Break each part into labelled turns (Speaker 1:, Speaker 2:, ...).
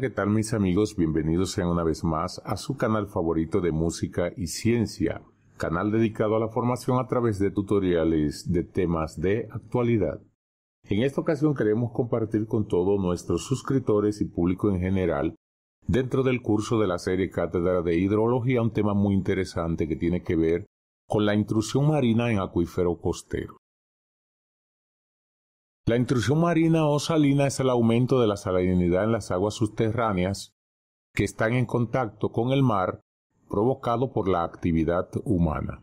Speaker 1: ¿qué tal mis amigos? Bienvenidos sean una vez más a su canal favorito de música y ciencia, canal dedicado a la formación a través de tutoriales de temas de actualidad. En esta ocasión queremos compartir con todos nuestros suscriptores y público en general dentro del curso de la serie Cátedra de Hidrología un tema muy interesante que tiene que ver con la intrusión marina en acuífero costero. La intrusión marina o salina es el aumento de la salinidad en las aguas subterráneas que están en contacto con el mar provocado por la actividad humana.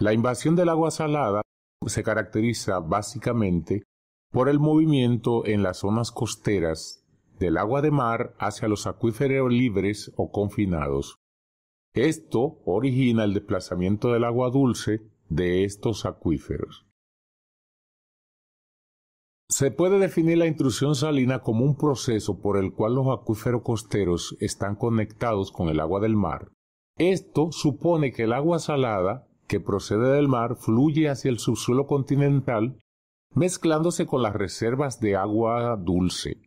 Speaker 1: La invasión del agua salada se caracteriza básicamente por el movimiento en las zonas costeras del agua de mar hacia los acuíferos libres o confinados. Esto origina el desplazamiento del agua dulce de estos acuíferos. Se puede definir la intrusión salina como un proceso por el cual los acuíferos costeros están conectados con el agua del mar. Esto supone que el agua salada que procede del mar fluye hacia el subsuelo continental mezclándose con las reservas de agua dulce.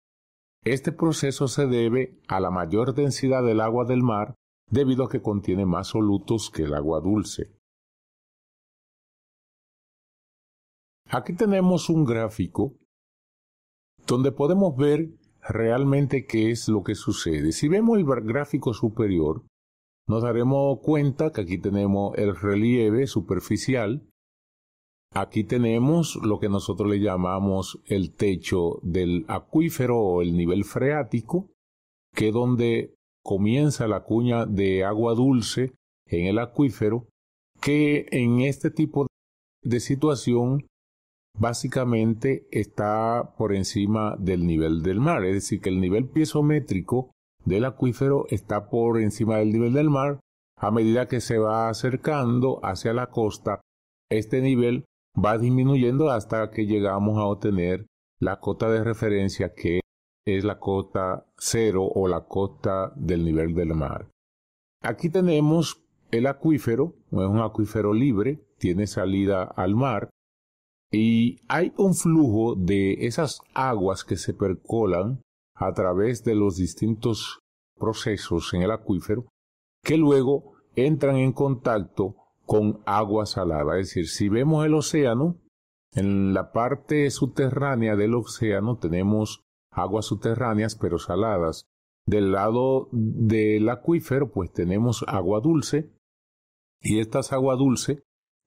Speaker 1: Este proceso se debe a la mayor densidad del agua del mar debido a que contiene más solutos que el agua dulce. Aquí tenemos un gráfico donde podemos ver realmente qué es lo que sucede. Si vemos el gráfico superior, nos daremos cuenta que aquí tenemos el relieve superficial, aquí tenemos lo que nosotros le llamamos el techo del acuífero o el nivel freático, que es donde comienza la cuña de agua dulce en el acuífero, que en este tipo de situación básicamente está por encima del nivel del mar, es decir, que el nivel piezométrico del acuífero está por encima del nivel del mar. A medida que se va acercando hacia la costa, este nivel va disminuyendo hasta que llegamos a obtener la cota de referencia que es la cota cero o la cota del nivel del mar. Aquí tenemos el acuífero, es un acuífero libre, tiene salida al mar, y hay un flujo de esas aguas que se percolan a través de los distintos procesos en el acuífero que luego entran en contacto con agua salada. Es decir, si vemos el océano, en la parte subterránea del océano tenemos aguas subterráneas pero saladas. Del lado del acuífero pues tenemos agua dulce y estas aguas dulce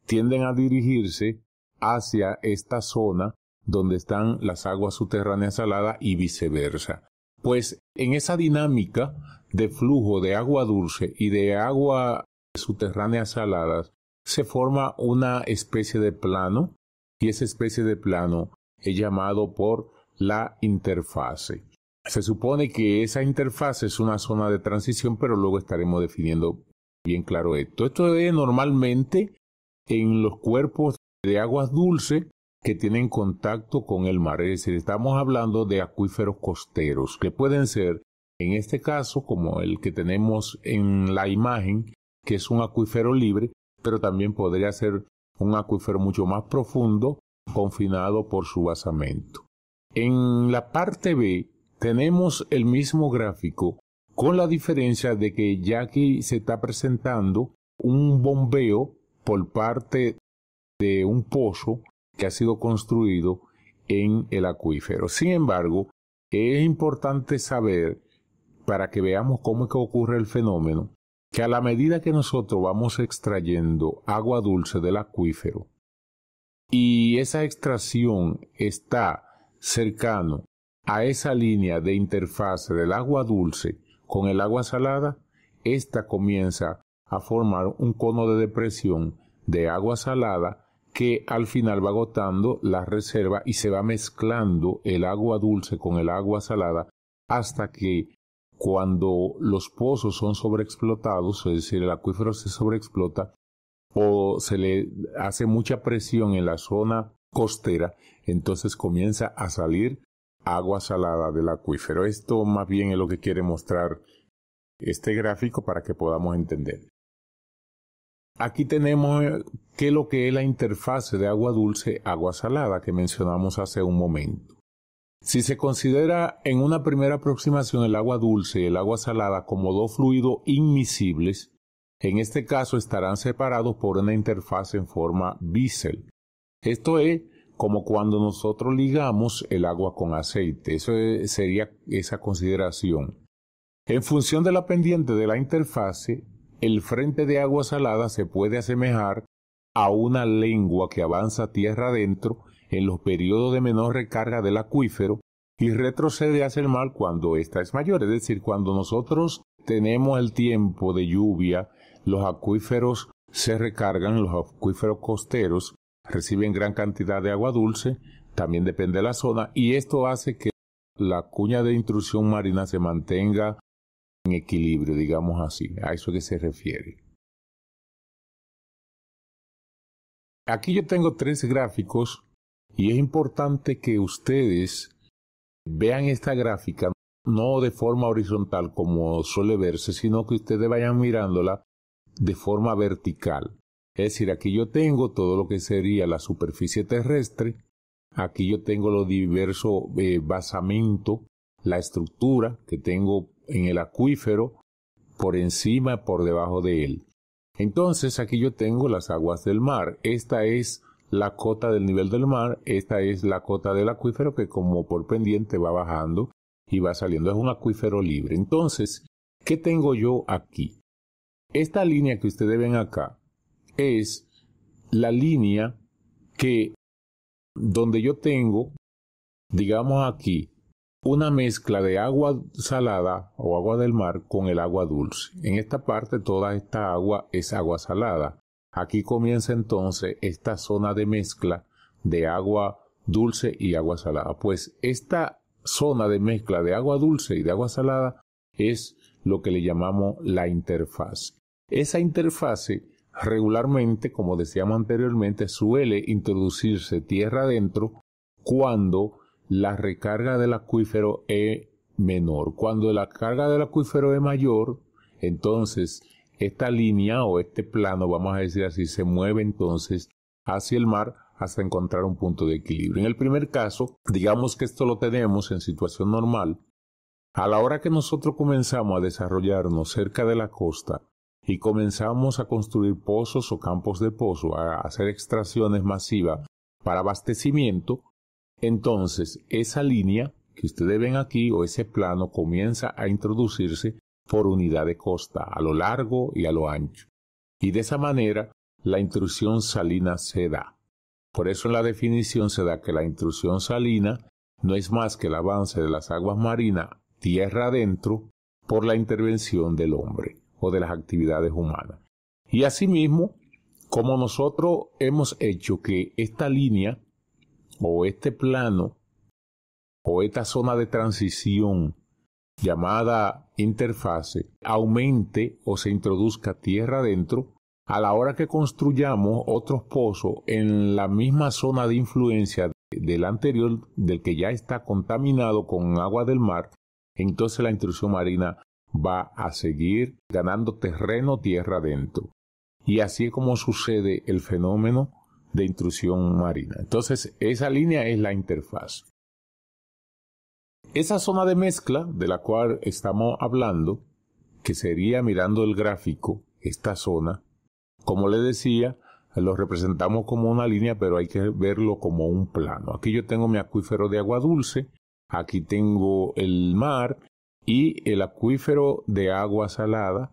Speaker 1: tienden a dirigirse hacia esta zona donde están las aguas subterráneas saladas y viceversa. Pues en esa dinámica de flujo de agua dulce y de agua subterráneas saladas se forma una especie de plano y esa especie de plano es llamado por la interfase. Se supone que esa interfase es una zona de transición, pero luego estaremos definiendo bien claro esto. Esto es normalmente en los cuerpos de aguas dulces que tienen contacto con el mar. Es decir, estamos hablando de acuíferos costeros, que pueden ser, en este caso, como el que tenemos en la imagen, que es un acuífero libre, pero también podría ser un acuífero mucho más profundo, confinado por su basamento. En la parte B tenemos el mismo gráfico, con la diferencia de que ya aquí se está presentando un bombeo por parte de un pozo que ha sido construido en el acuífero. Sin embargo, es importante saber, para que veamos cómo que ocurre el fenómeno, que a la medida que nosotros vamos extrayendo agua dulce del acuífero y esa extracción está cercano a esa línea de interfase del agua dulce con el agua salada, ésta comienza a formar un cono de depresión de agua salada que al final va agotando la reserva y se va mezclando el agua dulce con el agua salada hasta que cuando los pozos son sobreexplotados, es decir, el acuífero se sobreexplota o se le hace mucha presión en la zona costera, entonces comienza a salir agua salada del acuífero. Esto más bien es lo que quiere mostrar este gráfico para que podamos entender. Aquí tenemos eh, que lo que es la interfase de agua dulce, agua salada que mencionamos hace un momento. Si se considera en una primera aproximación el agua dulce y el agua salada como dos fluidos inmisibles, en este caso estarán separados por una interfaz en forma bisel. Esto es como cuando nosotros ligamos el agua con aceite. Eso sería esa consideración. En función de la pendiente de la interfase, el frente de agua salada se puede asemejar a una lengua que avanza tierra adentro en los periodos de menor recarga del acuífero y retrocede hacia el mar cuando ésta es mayor. Es decir, cuando nosotros tenemos el tiempo de lluvia, los acuíferos se recargan, los acuíferos costeros reciben gran cantidad de agua dulce, también depende de la zona, y esto hace que la cuña de intrusión marina se mantenga equilibrio, digamos así, a eso que se refiere. Aquí yo tengo tres gráficos y es importante que ustedes vean esta gráfica no de forma horizontal como suele verse, sino que ustedes vayan mirándola de forma vertical. Es decir, aquí yo tengo todo lo que sería la superficie terrestre, aquí yo tengo los diversos eh, basamentos, la estructura que tengo en el acuífero, por encima, por debajo de él. Entonces aquí yo tengo las aguas del mar. Esta es la cota del nivel del mar, esta es la cota del acuífero que como por pendiente va bajando y va saliendo. Es un acuífero libre. Entonces, ¿qué tengo yo aquí? Esta línea que ustedes ven acá es la línea que donde yo tengo, digamos aquí, una mezcla de agua salada o agua del mar con el agua dulce. En esta parte toda esta agua es agua salada. Aquí comienza entonces esta zona de mezcla de agua dulce y agua salada. Pues esta zona de mezcla de agua dulce y de agua salada es lo que le llamamos la interfaz. Esa interfase regularmente, como decíamos anteriormente, suele introducirse tierra adentro cuando la recarga del acuífero es menor. Cuando la carga del acuífero es mayor, entonces esta línea o este plano, vamos a decir así, se mueve entonces hacia el mar hasta encontrar un punto de equilibrio. En el primer caso, digamos que esto lo tenemos en situación normal. A la hora que nosotros comenzamos a desarrollarnos cerca de la costa y comenzamos a construir pozos o campos de pozo, a hacer extracciones masivas para abastecimiento, entonces, esa línea que ustedes ven aquí o ese plano comienza a introducirse por unidad de costa, a lo largo y a lo ancho. Y de esa manera, la intrusión salina se da. Por eso en la definición se da que la intrusión salina no es más que el avance de las aguas marinas tierra adentro por la intervención del hombre o de las actividades humanas. Y asimismo, como nosotros hemos hecho que esta línea o este plano o esta zona de transición llamada interfase aumente o se introduzca tierra adentro a la hora que construyamos otros pozos en la misma zona de influencia del anterior, del que ya está contaminado con agua del mar, entonces la intrusión marina va a seguir ganando terreno tierra adentro. Y así como sucede el fenómeno de intrusión marina. Entonces, esa línea es la interfaz. Esa zona de mezcla de la cual estamos hablando, que sería mirando el gráfico, esta zona, como le decía, lo representamos como una línea, pero hay que verlo como un plano. Aquí yo tengo mi acuífero de agua dulce, aquí tengo el mar y el acuífero de agua salada,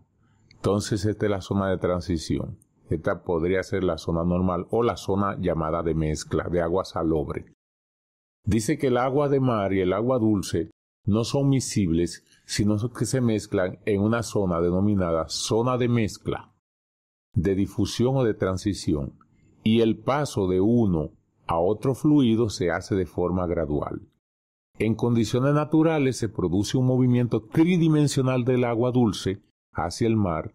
Speaker 1: entonces esta es la zona de transición. Esta podría ser la zona normal o la zona llamada de mezcla de agua salobre. Dice que el agua de mar y el agua dulce no son miscibles, sino que se mezclan en una zona denominada zona de mezcla, de difusión o de transición, y el paso de uno a otro fluido se hace de forma gradual. En condiciones naturales se produce un movimiento tridimensional del agua dulce hacia el mar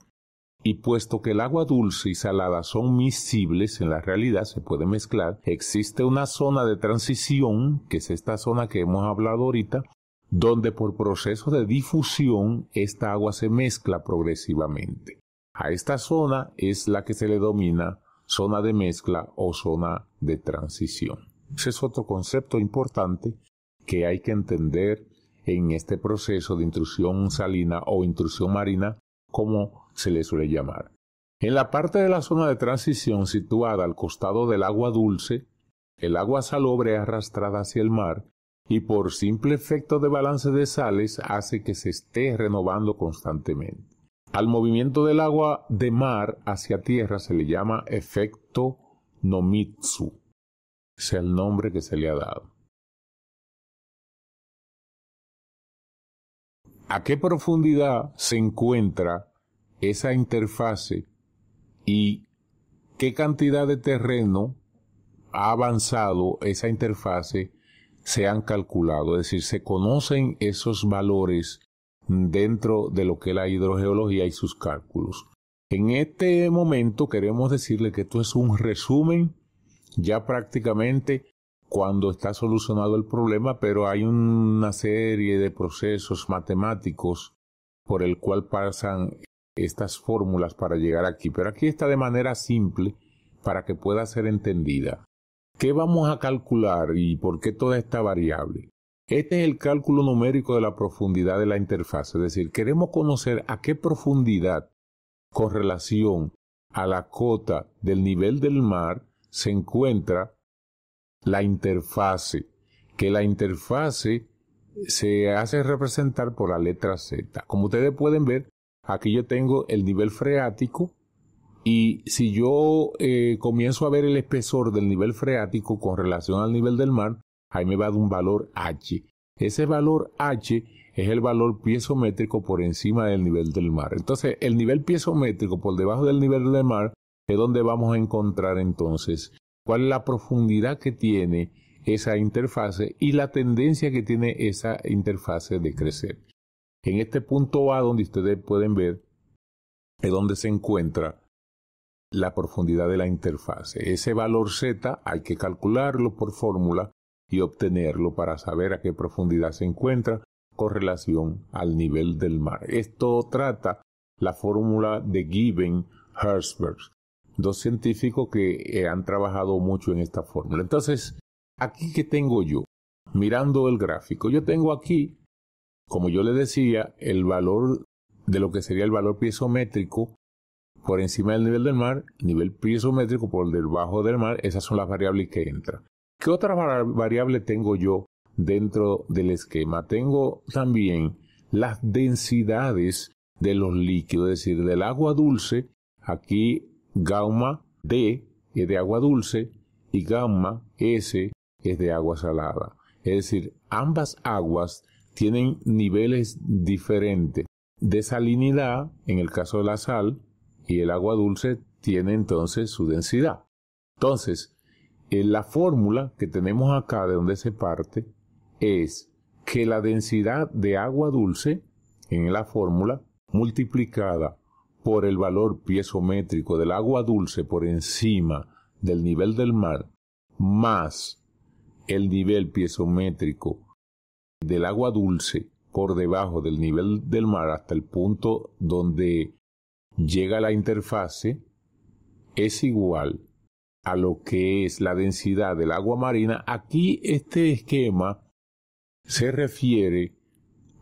Speaker 1: y puesto que el agua dulce y salada son miscibles en la realidad, se puede mezclar, existe una zona de transición, que es esta zona que hemos hablado ahorita, donde por proceso de difusión esta agua se mezcla progresivamente. A esta zona es la que se le domina zona de mezcla o zona de transición. Ese es otro concepto importante que hay que entender en este proceso de intrusión salina o intrusión marina como se le suele llamar. En la parte de la zona de transición situada al costado del agua dulce, el agua salobre es arrastrada hacia el mar y por simple efecto de balance de sales hace que se esté renovando constantemente. Al movimiento del agua de mar hacia tierra se le llama efecto Nomitsu. Es el nombre que se le ha dado. ¿A qué profundidad se encuentra esa interfase y qué cantidad de terreno ha avanzado esa interfase se han calculado, es decir, se conocen esos valores dentro de lo que es la hidrogeología y sus cálculos. En este momento queremos decirle que esto es un resumen, ya prácticamente cuando está solucionado el problema, pero hay una serie de procesos matemáticos por el cual pasan estas fórmulas para llegar aquí, pero aquí está de manera simple para que pueda ser entendida. ¿Qué vamos a calcular y por qué toda esta variable? Este es el cálculo numérico de la profundidad de la interfaz, es decir, queremos conocer a qué profundidad con relación a la cota del nivel del mar se encuentra la interfase, que la interfase se hace representar por la letra Z. Como ustedes pueden ver, Aquí yo tengo el nivel freático y si yo eh, comienzo a ver el espesor del nivel freático con relación al nivel del mar, ahí me va dar un valor H. Ese valor H es el valor piezométrico por encima del nivel del mar. Entonces, el nivel piezométrico por debajo del nivel del mar es donde vamos a encontrar entonces cuál es la profundidad que tiene esa interfase y la tendencia que tiene esa interfase de crecer. En este punto A donde ustedes pueden ver es donde se encuentra la profundidad de la interfase. Ese valor Z hay que calcularlo por fórmula y obtenerlo para saber a qué profundidad se encuentra con relación al nivel del mar. Esto trata la fórmula de Given Herzberg, dos científicos que eh, han trabajado mucho en esta fórmula. Entonces, aquí que tengo yo, mirando el gráfico, yo tengo aquí como yo le decía, el valor de lo que sería el valor piezométrico por encima del nivel del mar, nivel piezométrico por debajo del mar, esas son las variables que entran. ¿Qué otra variable tengo yo dentro del esquema? Tengo también las densidades de los líquidos, es decir, del agua dulce, aquí gamma D es de agua dulce y gamma S es de agua salada. Es decir, ambas aguas tienen niveles diferentes de salinidad, en el caso de la sal, y el agua dulce tiene entonces su densidad. Entonces, eh, la fórmula que tenemos acá de donde se parte es que la densidad de agua dulce en la fórmula multiplicada por el valor piezométrico del agua dulce por encima del nivel del mar más el nivel piezométrico del agua dulce por debajo del nivel del mar hasta el punto donde llega la interfase es igual a lo que es la densidad del agua marina. Aquí este esquema se refiere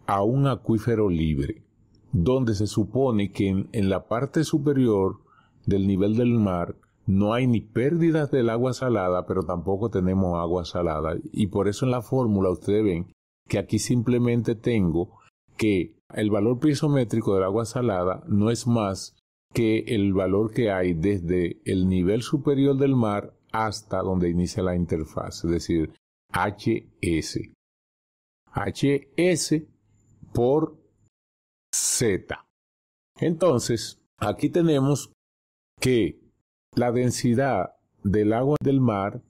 Speaker 1: a un acuífero libre, donde se supone que en, la parte superior del nivel del mar no hay ni pérdidas del agua salada, pero tampoco tenemos agua salada. Y por eso en la fórmula ustedes ven que aquí simplemente tengo que el valor piezométrico del agua salada no es más que el valor que hay desde el nivel superior del mar hasta donde inicia la interfaz, es decir, HS. HS por Z. Entonces, aquí tenemos que la densidad del agua del mar,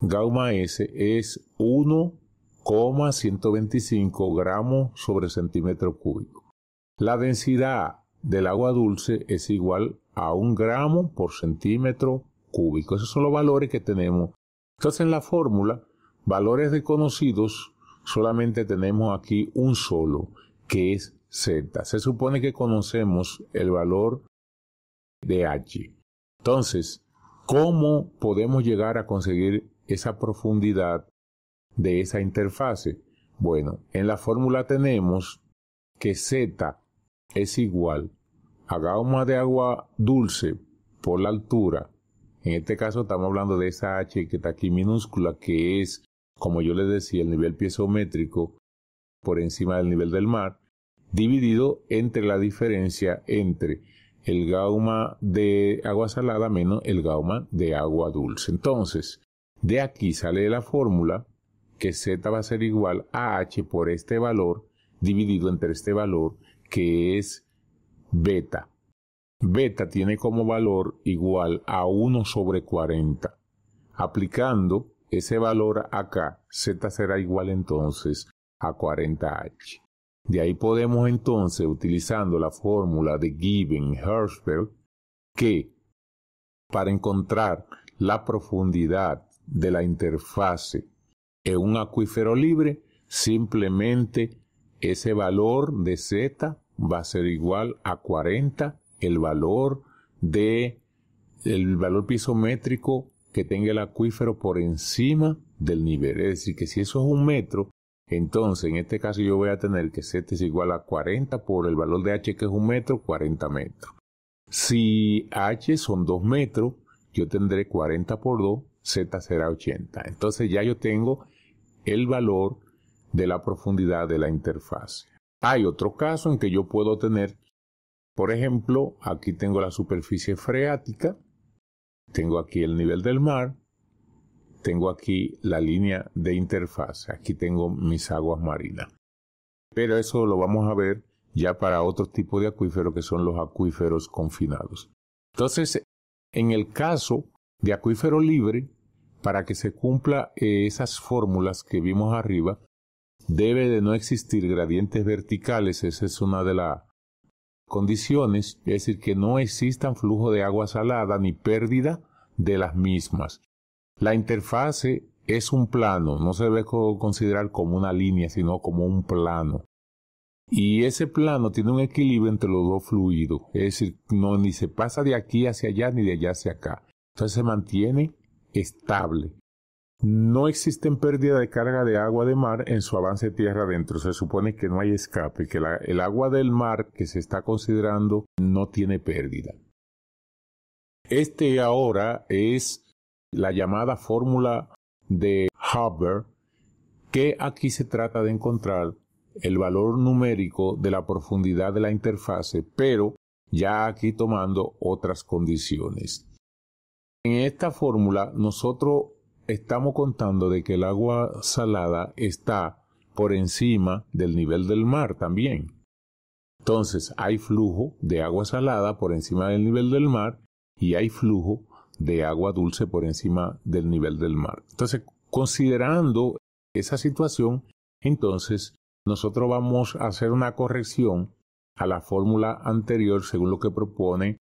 Speaker 1: gamma S, es 1 125 gramos sobre centímetro cúbico. La densidad del agua dulce es igual a un gramo por centímetro cúbico. Esos son los valores que tenemos. Entonces en la fórmula, valores desconocidos, solamente tenemos aquí un solo, que es Z. Se supone que conocemos el valor de H. Entonces, ¿cómo podemos llegar a conseguir esa profundidad de esa interfase? Bueno, en la fórmula tenemos que Z es igual a gauma de agua dulce por la altura. En este caso estamos hablando de esa H que está aquí minúscula, que es, como yo les decía, el nivel piezométrico por encima del nivel del mar, dividido entre la diferencia entre el gauma de agua salada menos el gauma de agua dulce. Entonces, de aquí sale la fórmula que Z va a ser igual a H por este valor dividido entre este valor que es beta. Beta tiene como valor igual a 1 sobre 40. Aplicando ese valor acá, Z será igual entonces a 40H. De ahí podemos entonces, utilizando la fórmula de Gibbon-Hertzberg, que para encontrar la profundidad de la interfase en un acuífero libre, simplemente ese valor de Z va a ser igual a 40, el valor de el valor pisométrico que tenga el acuífero por encima del nivel. Es decir, que si eso es un metro, entonces en este caso yo voy a tener que Z es igual a 40 por el valor de H que es un metro, 40 metros. Si H son 2 metros, yo tendré 40 por 2, Z será 80. Entonces ya yo tengo el valor de la profundidad de la interfase. Hay otro caso en que yo puedo tener, por ejemplo, aquí tengo la superficie freática, tengo aquí el nivel del mar, tengo aquí la línea de interfase, aquí tengo mis aguas marinas. Pero eso lo vamos a ver ya para otro tipo de acuífero que son los acuíferos confinados. Entonces, en el caso de acuífero libre, para que se cumpla eh, esas fórmulas que vimos arriba, debe de no existir gradientes verticales, esa es una de las condiciones, es decir, que no existan flujo de agua salada ni pérdida de las mismas. La interfase es un plano, no se debe considerar como una línea, sino como un plano. Y ese plano tiene un equilibrio entre los dos fluidos, es decir, no ni se pasa de aquí hacia allá ni de allá hacia acá. Entonces se mantiene estable. No existen pérdida de carga de agua de mar en su avance tierra adentro. Se supone que no hay escape, que el agua del mar que se está considerando no tiene pérdida. Este ahora es la llamada fórmula de Haber, que aquí se trata de encontrar el valor numérico de la profundidad de la interfase, pero ya aquí tomando otras condiciones. En esta fórmula nosotros estamos contando de que el agua salada está por encima del nivel del mar también. Entonces hay flujo de agua salada por encima del nivel del mar y hay flujo de agua dulce por encima del nivel del mar. Entonces, considerando esa situación, entonces nosotros vamos a hacer una corrección a la fórmula anterior según lo que propone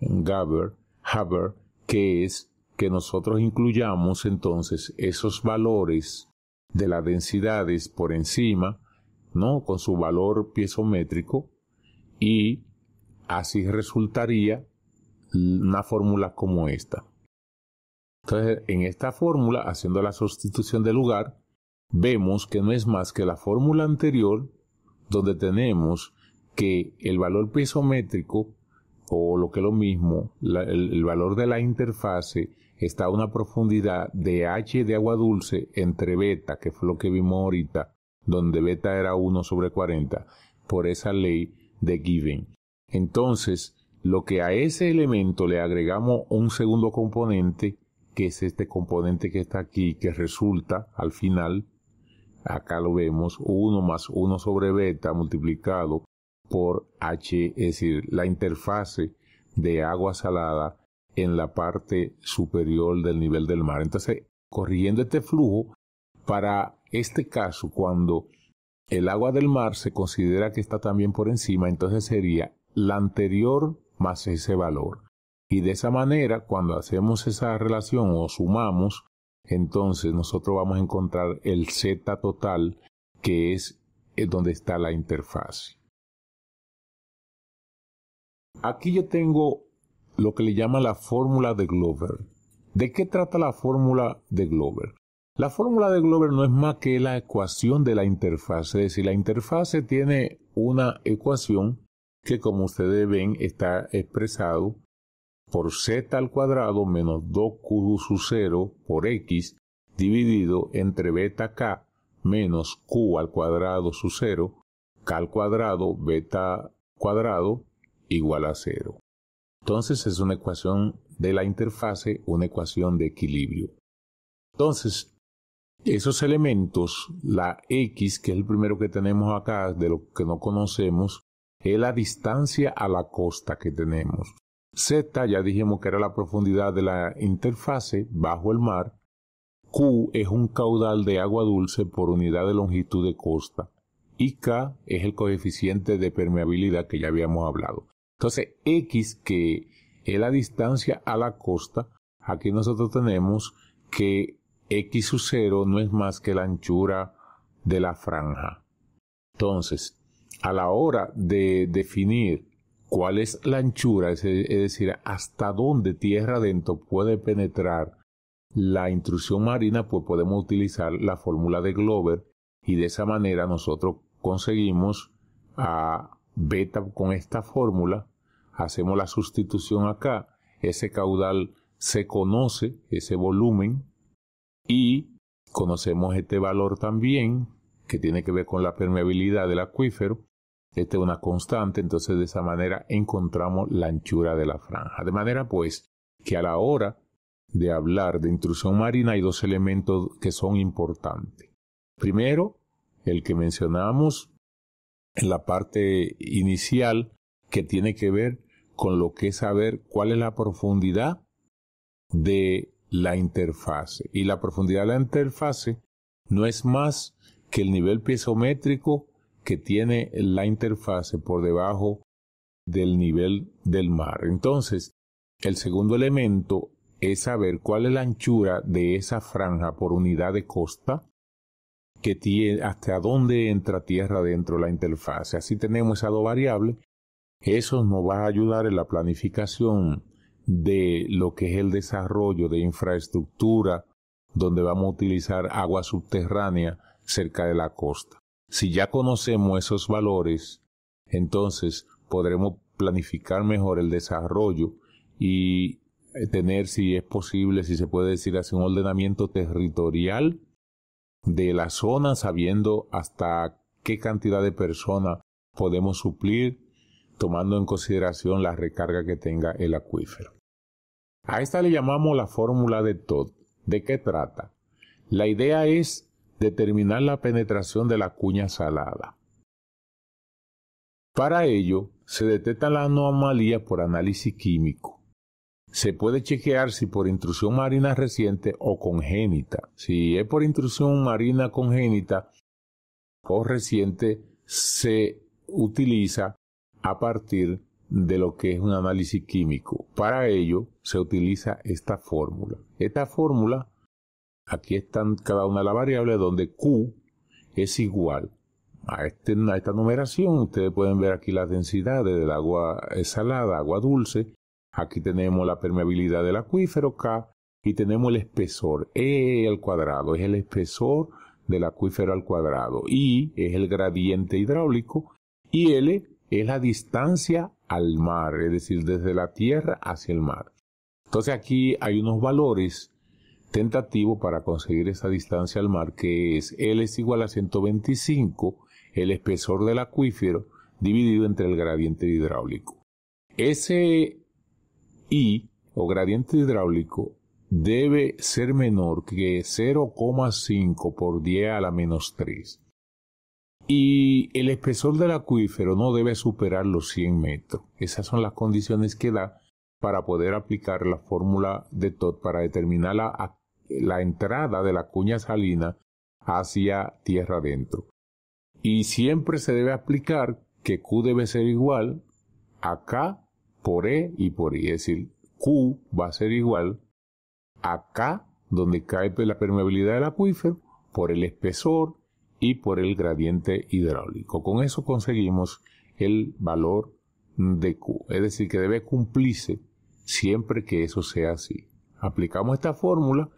Speaker 1: Gaber, Haber que es que nosotros incluyamos entonces esos valores de las densidades por encima, ¿no? Con su valor piezométrico y así resultaría una fórmula como esta. Entonces, en esta fórmula, haciendo la sustitución de lugar, vemos que no es más que la fórmula anterior donde tenemos que el valor piezométrico o lo que es lo mismo, el, el, valor de la interfase está a una profundidad de H de agua dulce entre beta, que fue lo que vimos ahorita, donde beta era 1 sobre 40, por esa ley de Given. Entonces, lo que a ese elemento le agregamos un segundo componente, que es este componente que está aquí, que resulta al final, acá lo vemos, 1 más 1 sobre beta multiplicado por H, es decir, la interfase de agua salada en la parte superior del nivel del mar. Entonces, corriendo este flujo, para este caso, cuando el agua del mar se considera que está también por encima, entonces sería la anterior más ese valor. Y de esa manera, cuando hacemos esa relación o sumamos, entonces nosotros vamos a encontrar el Z total, que es eh, donde está la interfaz. Aquí yo tengo lo que le llama la fórmula de Glover. ¿De qué trata la fórmula de Glover? La fórmula de Glover no es más que la ecuación de la interfase, es decir, la interfase tiene una ecuación que como ustedes ven está expresado por z al cuadrado menos 2q sub 0 por x dividido entre beta k menos q al cuadrado sub 0 k al cuadrado beta cuadrado igual a cero. Entonces es una ecuación de la interfase, una ecuación de equilibrio. Entonces, esos elementos, la X, que es el primero que tenemos acá, de lo que no conocemos, es la distancia a la costa que tenemos. Z, ya dijimos que era la profundidad de la interfase bajo el mar. Q es un caudal de agua dulce por unidad de longitud de costa. Y K es el coeficiente de permeabilidad que ya habíamos hablado. Entonces, X, que es la distancia a la costa, aquí nosotros tenemos que X sub 0 no es más que la anchura de la franja. Entonces, a la hora de definir cuál es la anchura, es decir, hasta dónde tierra adentro puede penetrar la intrusión marina, pues podemos utilizar la fórmula de Glover y de esa manera nosotros conseguimos a beta con esta fórmula hacemos la sustitución acá, ese caudal se conoce, ese volumen, y conocemos este valor también, que tiene que ver con la permeabilidad del acuífero. Esta es una constante, entonces de esa manera encontramos la anchura de la franja. De manera pues que a la hora de hablar de intrusión marina hay dos elementos que son importantes. Primero, el que mencionamos en la parte inicial, que tiene que ver con lo que es saber cuál es la profundidad de la interfase. Y la profundidad de la interfase no es más que el nivel piezométrico que tiene la interfase por debajo del nivel del mar. Entonces, el segundo elemento es saber cuál es la anchura de esa franja por unidad de costa que tiene hasta dónde entra tierra dentro de la interfase. Así tenemos esas dos variables eso nos va a ayudar en la planificación de lo que es el desarrollo de infraestructura donde vamos a utilizar agua subterránea cerca de la costa. Si ya conocemos esos valores, entonces podremos planificar mejor el desarrollo y eh, tener, si es posible, si se puede decir así, un ordenamiento territorial de la zona, sabiendo hasta qué cantidad de personas podemos suplir tomando en consideración la recarga que tenga el acuífero. A esta le llamamos la fórmula de Todd. ¿De qué trata? La idea es determinar la penetración de la cuña salada. Para ello, se detecta la anomalía por análisis químico. Se puede chequear si por intrusión marina reciente o congénita. Si es por intrusión marina congénita o reciente, se utiliza a partir de lo que es un análisis químico. Para ello se utiliza esta fórmula. Esta fórmula, aquí están cada una de las variables donde Q es igual a, este, esta numeración. Ustedes pueden ver aquí las densidades del agua salada, agua dulce. Aquí tenemos la permeabilidad del acuífero K y tenemos el espesor E al cuadrado. Es el espesor del acuífero al cuadrado. I es el gradiente hidráulico y L es la distancia al mar, es decir, desde la tierra hacia el mar. Entonces aquí hay unos valores tentativos para conseguir esa distancia al mar, que es L es igual a 125, el espesor del acuífero, dividido entre el gradiente hidráulico. Ese I, o gradiente hidráulico, debe ser menor que 0,5 por 10 a la menos 3. Y el espesor del acuífero no debe superar los 100 metros. Esas son las condiciones que da para poder aplicar la fórmula de tot para determinar la, la entrada de la cuña salina hacia tierra adentro. Y siempre se debe aplicar que Q debe ser igual a K por E y por I. Es decir, Q va a ser igual a K, donde cae la permeabilidad del acuífero, por el espesor y por el gradiente hidráulico. Con eso conseguimos el valor de Q, es decir, que debe cumplirse siempre que eso sea así. Aplicamos esta fórmula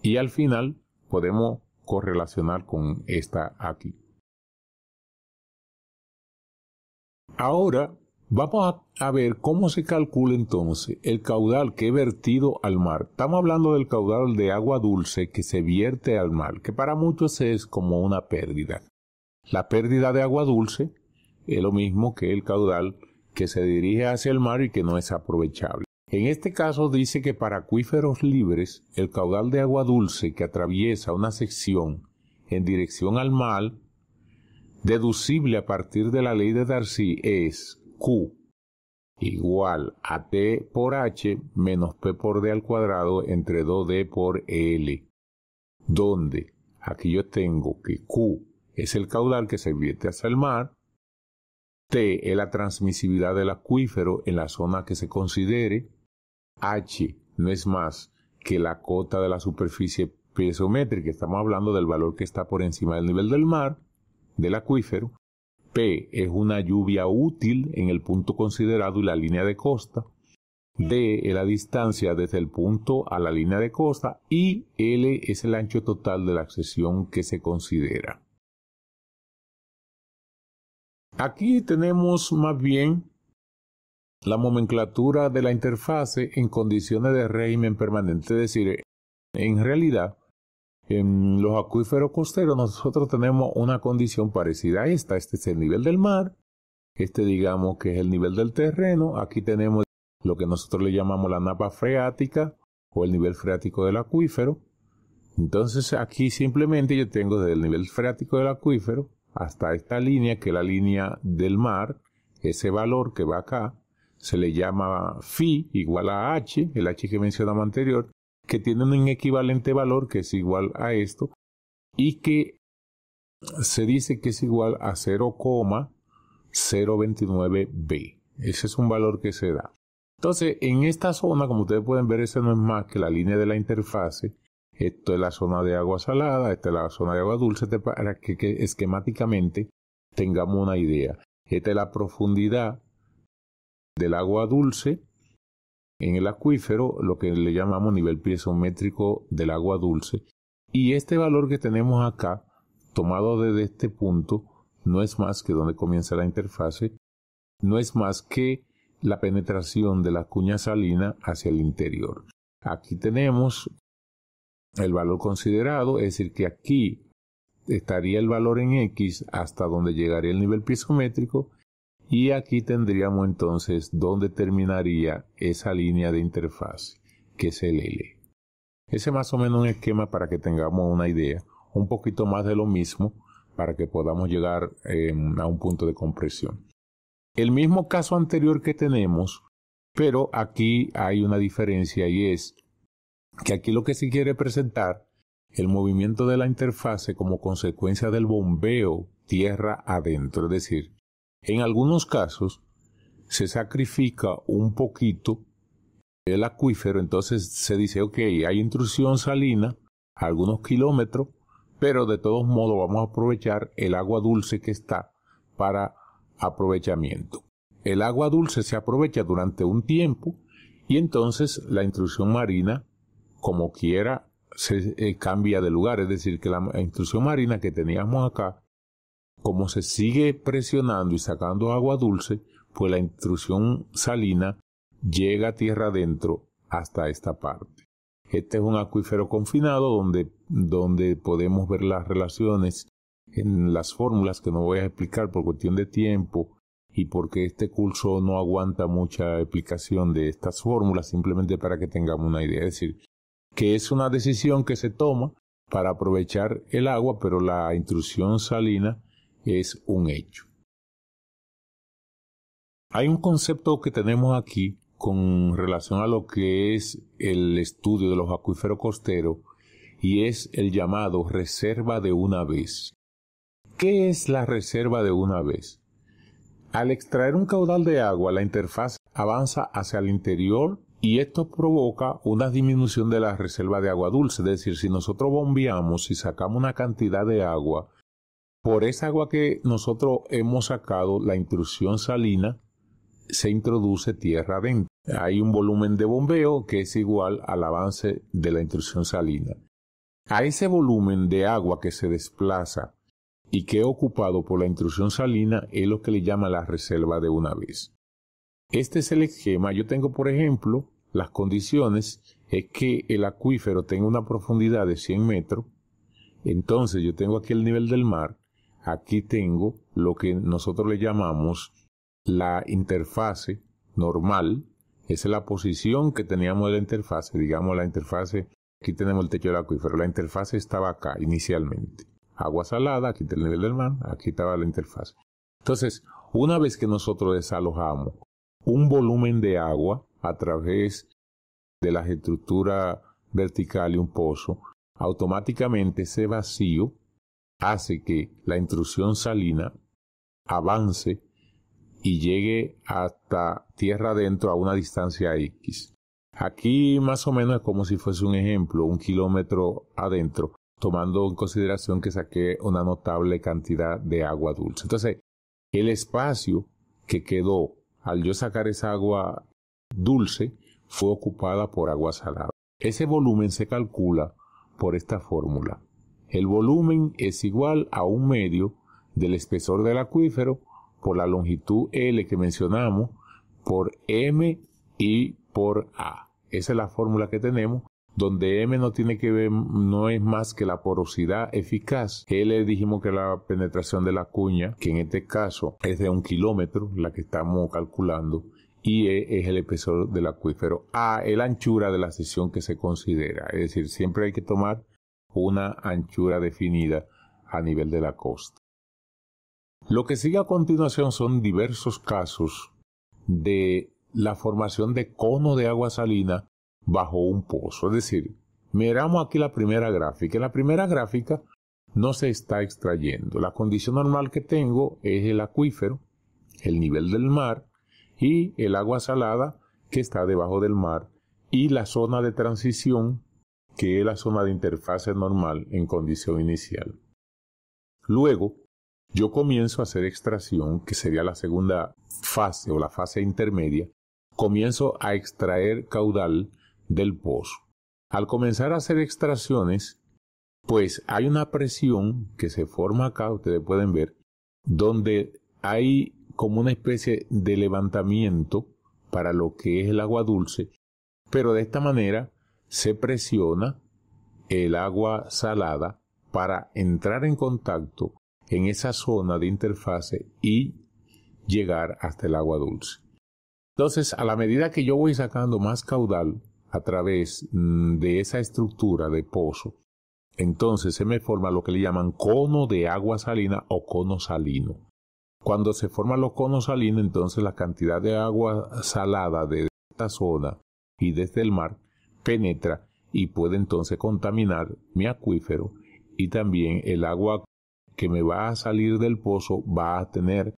Speaker 1: y al final podemos correlacionar con esta aquí. Ahora Vamos a, ver cómo se calcula entonces el caudal que he vertido al mar. Estamos hablando del caudal de agua dulce que se vierte al mar, que para muchos es como una pérdida. La pérdida de agua dulce es lo mismo que el caudal que se dirige hacia el mar y que no es aprovechable. En este caso dice que para acuíferos libres, el caudal de agua dulce que atraviesa una sección en dirección al mar, deducible a partir de la ley de Darcy, es Q igual a T por H menos P por D al cuadrado entre 2D por L, donde aquí yo tengo que Q es el caudal que se invierte hacia el mar, T es la transmisibilidad del acuífero en la zona que se considere, H no es más que la cota de la superficie piezométrica, estamos hablando del valor que está por encima del nivel del mar, del acuífero, P es una lluvia útil en el punto considerado y la línea de costa. D es la distancia desde el punto a la línea de costa y L es el ancho total de la accesión que se considera. Aquí tenemos más bien la nomenclatura de la interfase en condiciones de régimen permanente, es decir, en realidad en los acuíferos costeros nosotros tenemos una condición parecida a esta. Este es el nivel del mar, este digamos que es el nivel del terreno. Aquí tenemos lo que nosotros le llamamos la napa freática o el nivel freático del acuífero. Entonces aquí simplemente yo tengo desde el nivel freático del acuífero hasta esta línea, que es la línea del mar, ese valor que va acá, se le llama phi igual a h, el h que mencionamos anterior, que tienen un equivalente valor que es igual a esto y que se dice que es igual a 0,029b. Ese es un valor que se da. Entonces, en esta zona, como ustedes pueden ver, esa no es más que la línea de la interfase. Esto es la zona de agua salada, esta es la zona de agua dulce, este, para que esquemáticamente tengamos una idea. Esta es la profundidad del agua dulce, en el acuífero, lo que le llamamos nivel piezométrico del agua dulce. Y este valor que tenemos acá, tomado desde este punto, no es más que donde comienza la interfase, no es más que la penetración de la cuña salina hacia el interior. Aquí tenemos el valor considerado, es decir, que aquí estaría el valor en X hasta donde llegaría el nivel piezométrico y aquí tendríamos entonces dónde terminaría esa línea de interfaz, que es el L. Ese es más o menos un esquema para que tengamos una idea, un poquito más de lo mismo, para que podamos llegar em, a un punto de compresión. El mismo caso anterior que tenemos, pero aquí hay una diferencia y es que aquí lo que se quiere presentar el movimiento de la interfase como consecuencia del bombeo tierra adentro, es decir, en algunos casos se sacrifica un poquito el acuífero, entonces se dice, ok, hay intrusión salina, algunos kilómetros, pero de todos modos vamos a aprovechar el agua dulce que está para aprovechamiento. El agua dulce se aprovecha durante un tiempo y entonces la intrusión marina, como quiera, se eh, cambia de lugar, es decir, que la intrusión marina que teníamos acá como se sigue presionando y sacando agua dulce, pues la intrusión salina llega a tierra adentro hasta esta parte. Este es un acuífero confinado donde, donde podemos ver las relaciones en las fórmulas que no voy a explicar por cuestión de tiempo y porque este curso no aguanta mucha explicación de estas fórmulas, simplemente para que tengamos una idea. Es decir, que es una decisión que se toma para aprovechar el agua, pero la intrusión salina es un hecho. Hay un concepto que tenemos aquí con relación a lo que es el estudio de los acuíferos costeros y es el llamado reserva de una vez. ¿Qué es la reserva de una vez? Al extraer un caudal de agua, la interfaz avanza hacia el interior y esto provoca una disminución de la reserva de agua dulce. Es decir, si nosotros bombeamos y sacamos una cantidad de agua, por esa agua que nosotros hemos sacado, la intrusión salina, se introduce tierra adentro. Hay un volumen de bombeo que es igual al avance de la intrusión salina. A ese volumen de agua que se desplaza y que es ocupado por la intrusión salina es lo que le llama la reserva de una vez. Este es el esquema. Yo tengo, por ejemplo, las condiciones es que el acuífero tenga una profundidad de 100 metros. Entonces yo tengo aquí el nivel del mar aquí tengo lo que nosotros le llamamos la interfase normal. Esa es la posición que teníamos de la interfase, digamos la interfase, aquí tenemos el techo del acuífero, la interfase estaba acá inicialmente. Agua salada, aquí está el nivel del mar, aquí estaba la interfase. Entonces, una vez que nosotros desalojamos un volumen de agua a través de la estructura vertical y un pozo, automáticamente ese vacío hace que la intrusión salina avance y llegue hasta tierra adentro a una distancia X. Aquí más o menos es como si fuese un ejemplo, un kilómetro adentro, tomando en consideración que saqué una notable cantidad de agua dulce. Entonces, el espacio que quedó al yo sacar esa agua dulce fue ocupada por agua salada. Ese volumen se calcula por esta fórmula. El volumen es igual a un medio del espesor del acuífero por la longitud L que mencionamos, por M y por A. Esa es la fórmula que tenemos, donde M no tiene que no es más que la porosidad eficaz. L dijimos que la penetración de la cuña, que en este caso es de un kilómetro, la que estamos calculando, y E es el espesor del acuífero. A es la anchura de la sesión que se considera. Es decir, siempre hay que tomar una anchura definida a nivel de la costa. Lo que sigue a continuación son diversos casos de la formación de cono de agua salina bajo un pozo. Es decir, miramos aquí la primera gráfica. En la primera gráfica no se está extrayendo. La condición normal que tengo es el acuífero, el nivel del mar y el agua salada que está debajo del mar y la zona de transición que es la zona de interfase normal en condición inicial. Luego, yo comienzo a hacer extracción, que sería la segunda fase o la fase intermedia, comienzo a extraer caudal del pozo. Al comenzar a hacer extracciones, pues hay una presión que se forma acá, ustedes pueden ver, donde hay como una especie de levantamiento para lo que es el agua dulce, pero de esta manera se presiona el agua salada para entrar en contacto en esa zona de interfase y llegar hasta el agua dulce. Entonces, a la medida que yo voy sacando más caudal a través mm, de esa estructura de pozo, entonces se me forma lo que le llaman cono de agua salina o cono salino. Cuando se forman los conos salinos, entonces la cantidad de agua salada de esta zona y desde el mar penetra y puede entonces contaminar mi acuífero y también el agua que me va a salir del pozo va a tener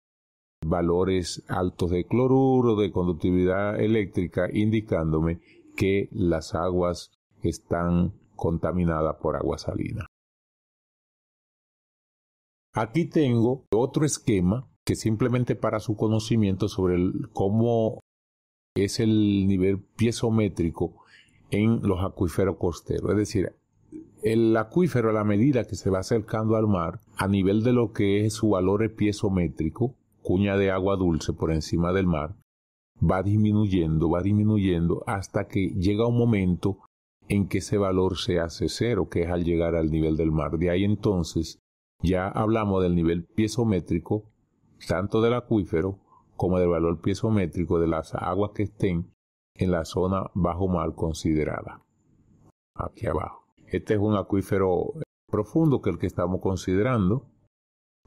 Speaker 1: valores altos de cloruro, de conductividad eléctrica, indicándome que las aguas están contaminadas por agua salina. Aquí tengo otro esquema que simplemente para su conocimiento sobre el, cómo es el nivel piezométrico en los acuíferos costeros. Es decir, el acuífero a la medida que se va acercando al mar, a nivel de lo que es su valor piezométrico, cuña de agua dulce por encima del mar, va disminuyendo, va disminuyendo hasta que llega un momento en que ese valor se hace cero, que es al llegar al nivel del mar. De ahí entonces ya hablamos del nivel piezométrico, tanto del acuífero como del valor piezométrico de las aguas que estén en la zona bajo mar considerada. Aquí abajo. Este es un acuífero profundo que el que estamos considerando.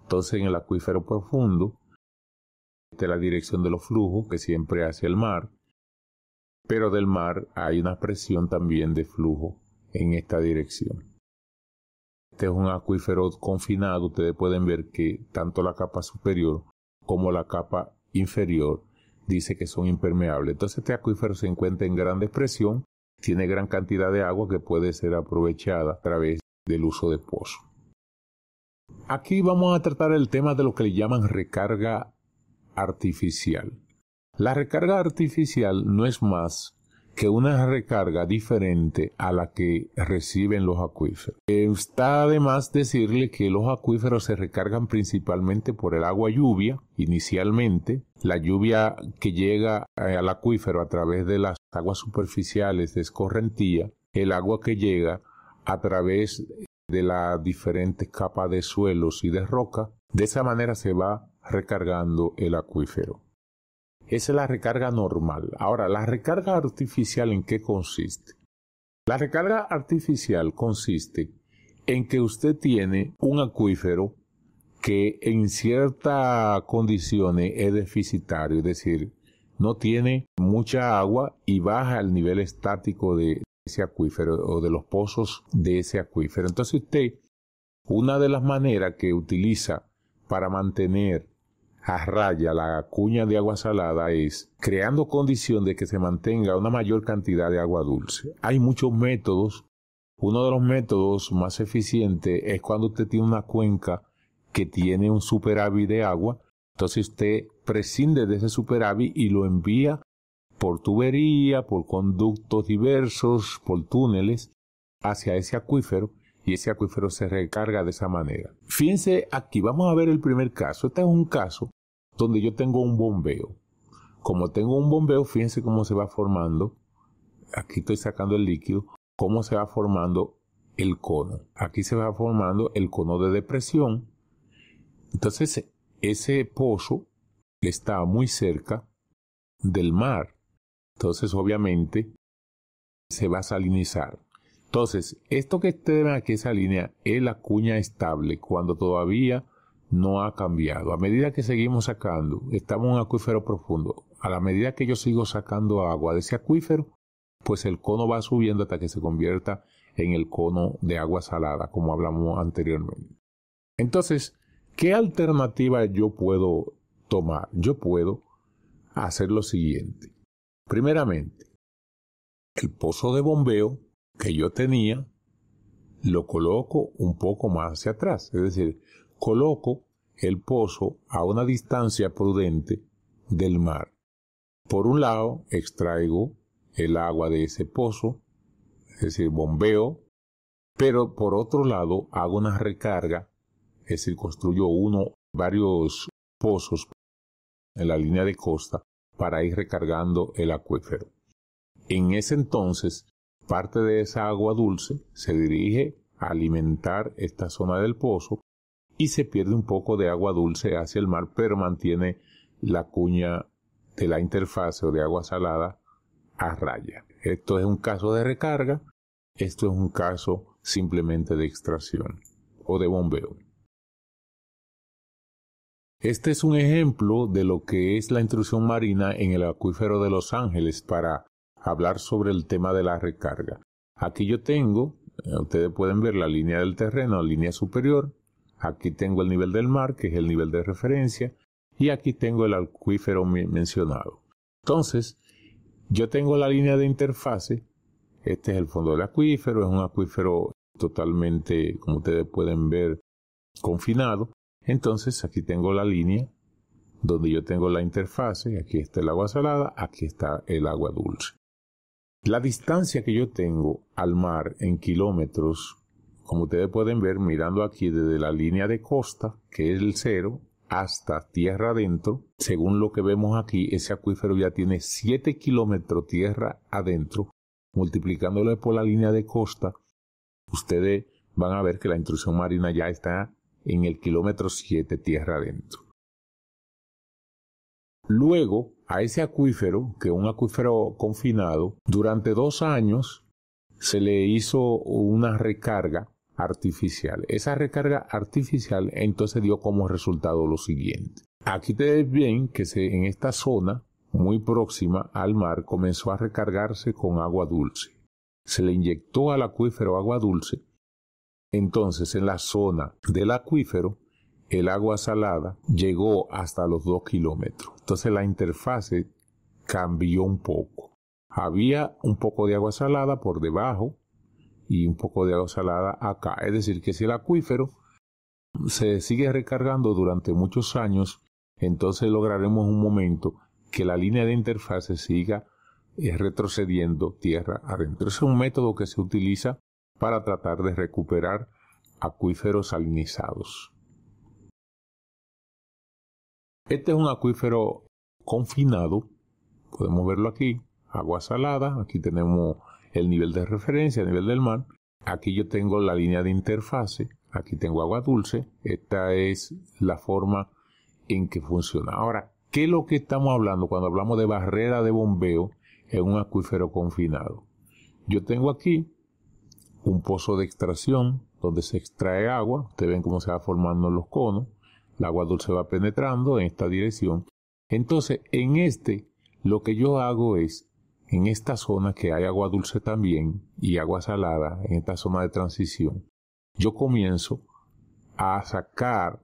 Speaker 1: Entonces en el acuífero profundo, esta es la dirección de los flujos que siempre hacia el mar, pero del mar hay una presión también de flujo en esta dirección. Este es un acuífero confinado, ustedes pueden ver que tanto la capa superior como la capa inferior dice que son impermeables. Entonces este acuífero se encuentra en gran depresión, tiene gran cantidad de agua que puede ser aprovechada a través del uso de pozo. Aquí vamos a tratar el tema de lo que le llaman recarga artificial. La recarga artificial no es más que una recarga diferente a la que reciben los acuíferos. Está además decirle que los acuíferos se recargan principalmente por el agua lluvia, inicialmente, la lluvia que llega eh, al acuífero a través de las aguas superficiales de escorrentía, el agua que llega a través de las diferentes capas de suelos y de roca, de esa manera se va recargando el acuífero. Esa es la recarga normal. Ahora, ¿la recarga artificial en qué consiste? La recarga artificial consiste en que usted tiene un acuífero que en ciertas condiciones es deficitario, es decir, no tiene mucha agua y baja el nivel estático de ese acuífero o de los pozos de ese acuífero. Entonces usted, una de las maneras que utiliza para mantener a raya la cuña de agua salada es creando condición de que se mantenga una mayor cantidad de agua dulce. Hay muchos métodos. Uno de los métodos más eficientes es cuando usted tiene una cuenca que tiene un superávit de agua. Entonces usted prescinde de ese superávit y lo envía por tubería, por conductos diversos, por túneles hacia ese acuífero y ese acuífero se recarga de esa manera. Fíjense aquí, vamos a ver el primer caso. Este es un caso donde yo tengo un bombeo. Como tengo un bombeo, fíjense cómo se va formando. Aquí estoy sacando el líquido, cómo se va formando el cono. Aquí se va formando el cono de depresión. Entonces, ese pozo está muy cerca del mar. Entonces, obviamente, se va a salinizar. Entonces, esto que ustedes ven aquí, esa línea, es la cuña estable cuando todavía no ha cambiado. A medida que seguimos sacando, estamos en un acuífero profundo. A la medida que yo sigo sacando agua de ese acuífero, pues el cono va subiendo hasta que se convierta en el cono de agua salada, como hablamos anteriormente. Entonces, ¿qué alternativa yo puedo tomar? Yo puedo hacer lo siguiente. Primeramente, el pozo de bombeo que yo tenía, lo coloco un poco más hacia atrás. Es decir, coloco el pozo a una distancia prudente del mar. Por un lado, extraigo el agua de ese pozo, es decir, bombeo, pero por otro lado, hago una recarga, es decir, construyo uno, varios pozos en la línea de costa para ir recargando el acuífero. En ese entonces, parte de esa agua dulce se dirige a alimentar esta zona del pozo y se pierde un poco de agua dulce hacia el mar, pero mantiene la cuña de la interfase o de agua salada a raya. Esto es un caso de recarga, esto es un caso simplemente de extracción o de bombeo. Este es un ejemplo de lo que es la intrusión marina en el acuífero de Los Ángeles para hablar sobre el tema de la recarga. Aquí yo tengo, eh, ustedes pueden ver la línea del terreno, línea superior, aquí tengo el nivel del mar, que es el nivel de referencia, y aquí tengo el acuífero mencionado. Entonces, yo tengo la línea de interfase, este es el fondo del acuífero, es un acuífero totalmente, como ustedes pueden ver, confinado. Entonces, aquí tengo la línea donde yo tengo la interfase, aquí está el agua salada, aquí está el agua dulce. La distancia que yo tengo al mar en kilómetros, como ustedes pueden ver mirando aquí desde la línea de costa, que es el cero, hasta tierra adentro, según lo que vemos aquí, ese acuífero ya tiene 7 kilómetros tierra adentro, multiplicándolo por la línea de costa, ustedes van a ver que la intrusión marina ya está en el kilómetro 7 tierra adentro. Luego, a ese acuífero, que es un acuífero confinado, durante dos años se le hizo una recarga artificial. Esa recarga artificial entonces dio como resultado lo siguiente. Aquí te ves bien que en esta zona muy próxima al mar comenzó a recargarse con agua dulce. Se le inyectó al acuífero agua dulce. Entonces en la zona del acuífero el agua salada llegó hasta los 2 kilómetros. Entonces la interfase cambió un poco. Había un poco de agua salada por debajo y un poco de agua salada acá. Es decir, que si el acuífero se sigue recargando durante muchos años, entonces lograremos un momento que la línea de interfase siga eh, retrocediendo tierra adentro. Es un método que se utiliza para tratar de recuperar acuíferos salinizados. Este es un acuífero confinado, podemos verlo aquí, agua salada, aquí tenemos el nivel de referencia, el nivel del mar, aquí yo tengo la línea de interfase, aquí tengo agua dulce, esta es la forma en que funciona. Ahora, ¿qué es lo que estamos hablando cuando hablamos de barrera de bombeo en un acuífero confinado? Yo tengo aquí un pozo de extracción donde se extrae agua, ustedes ven cómo se va formando los conos, el agua dulce va penetrando en esta dirección. Entonces, en este, lo que yo hago es, en esta zona que hay agua dulce también y agua salada, en esta zona de transición, yo comienzo a sacar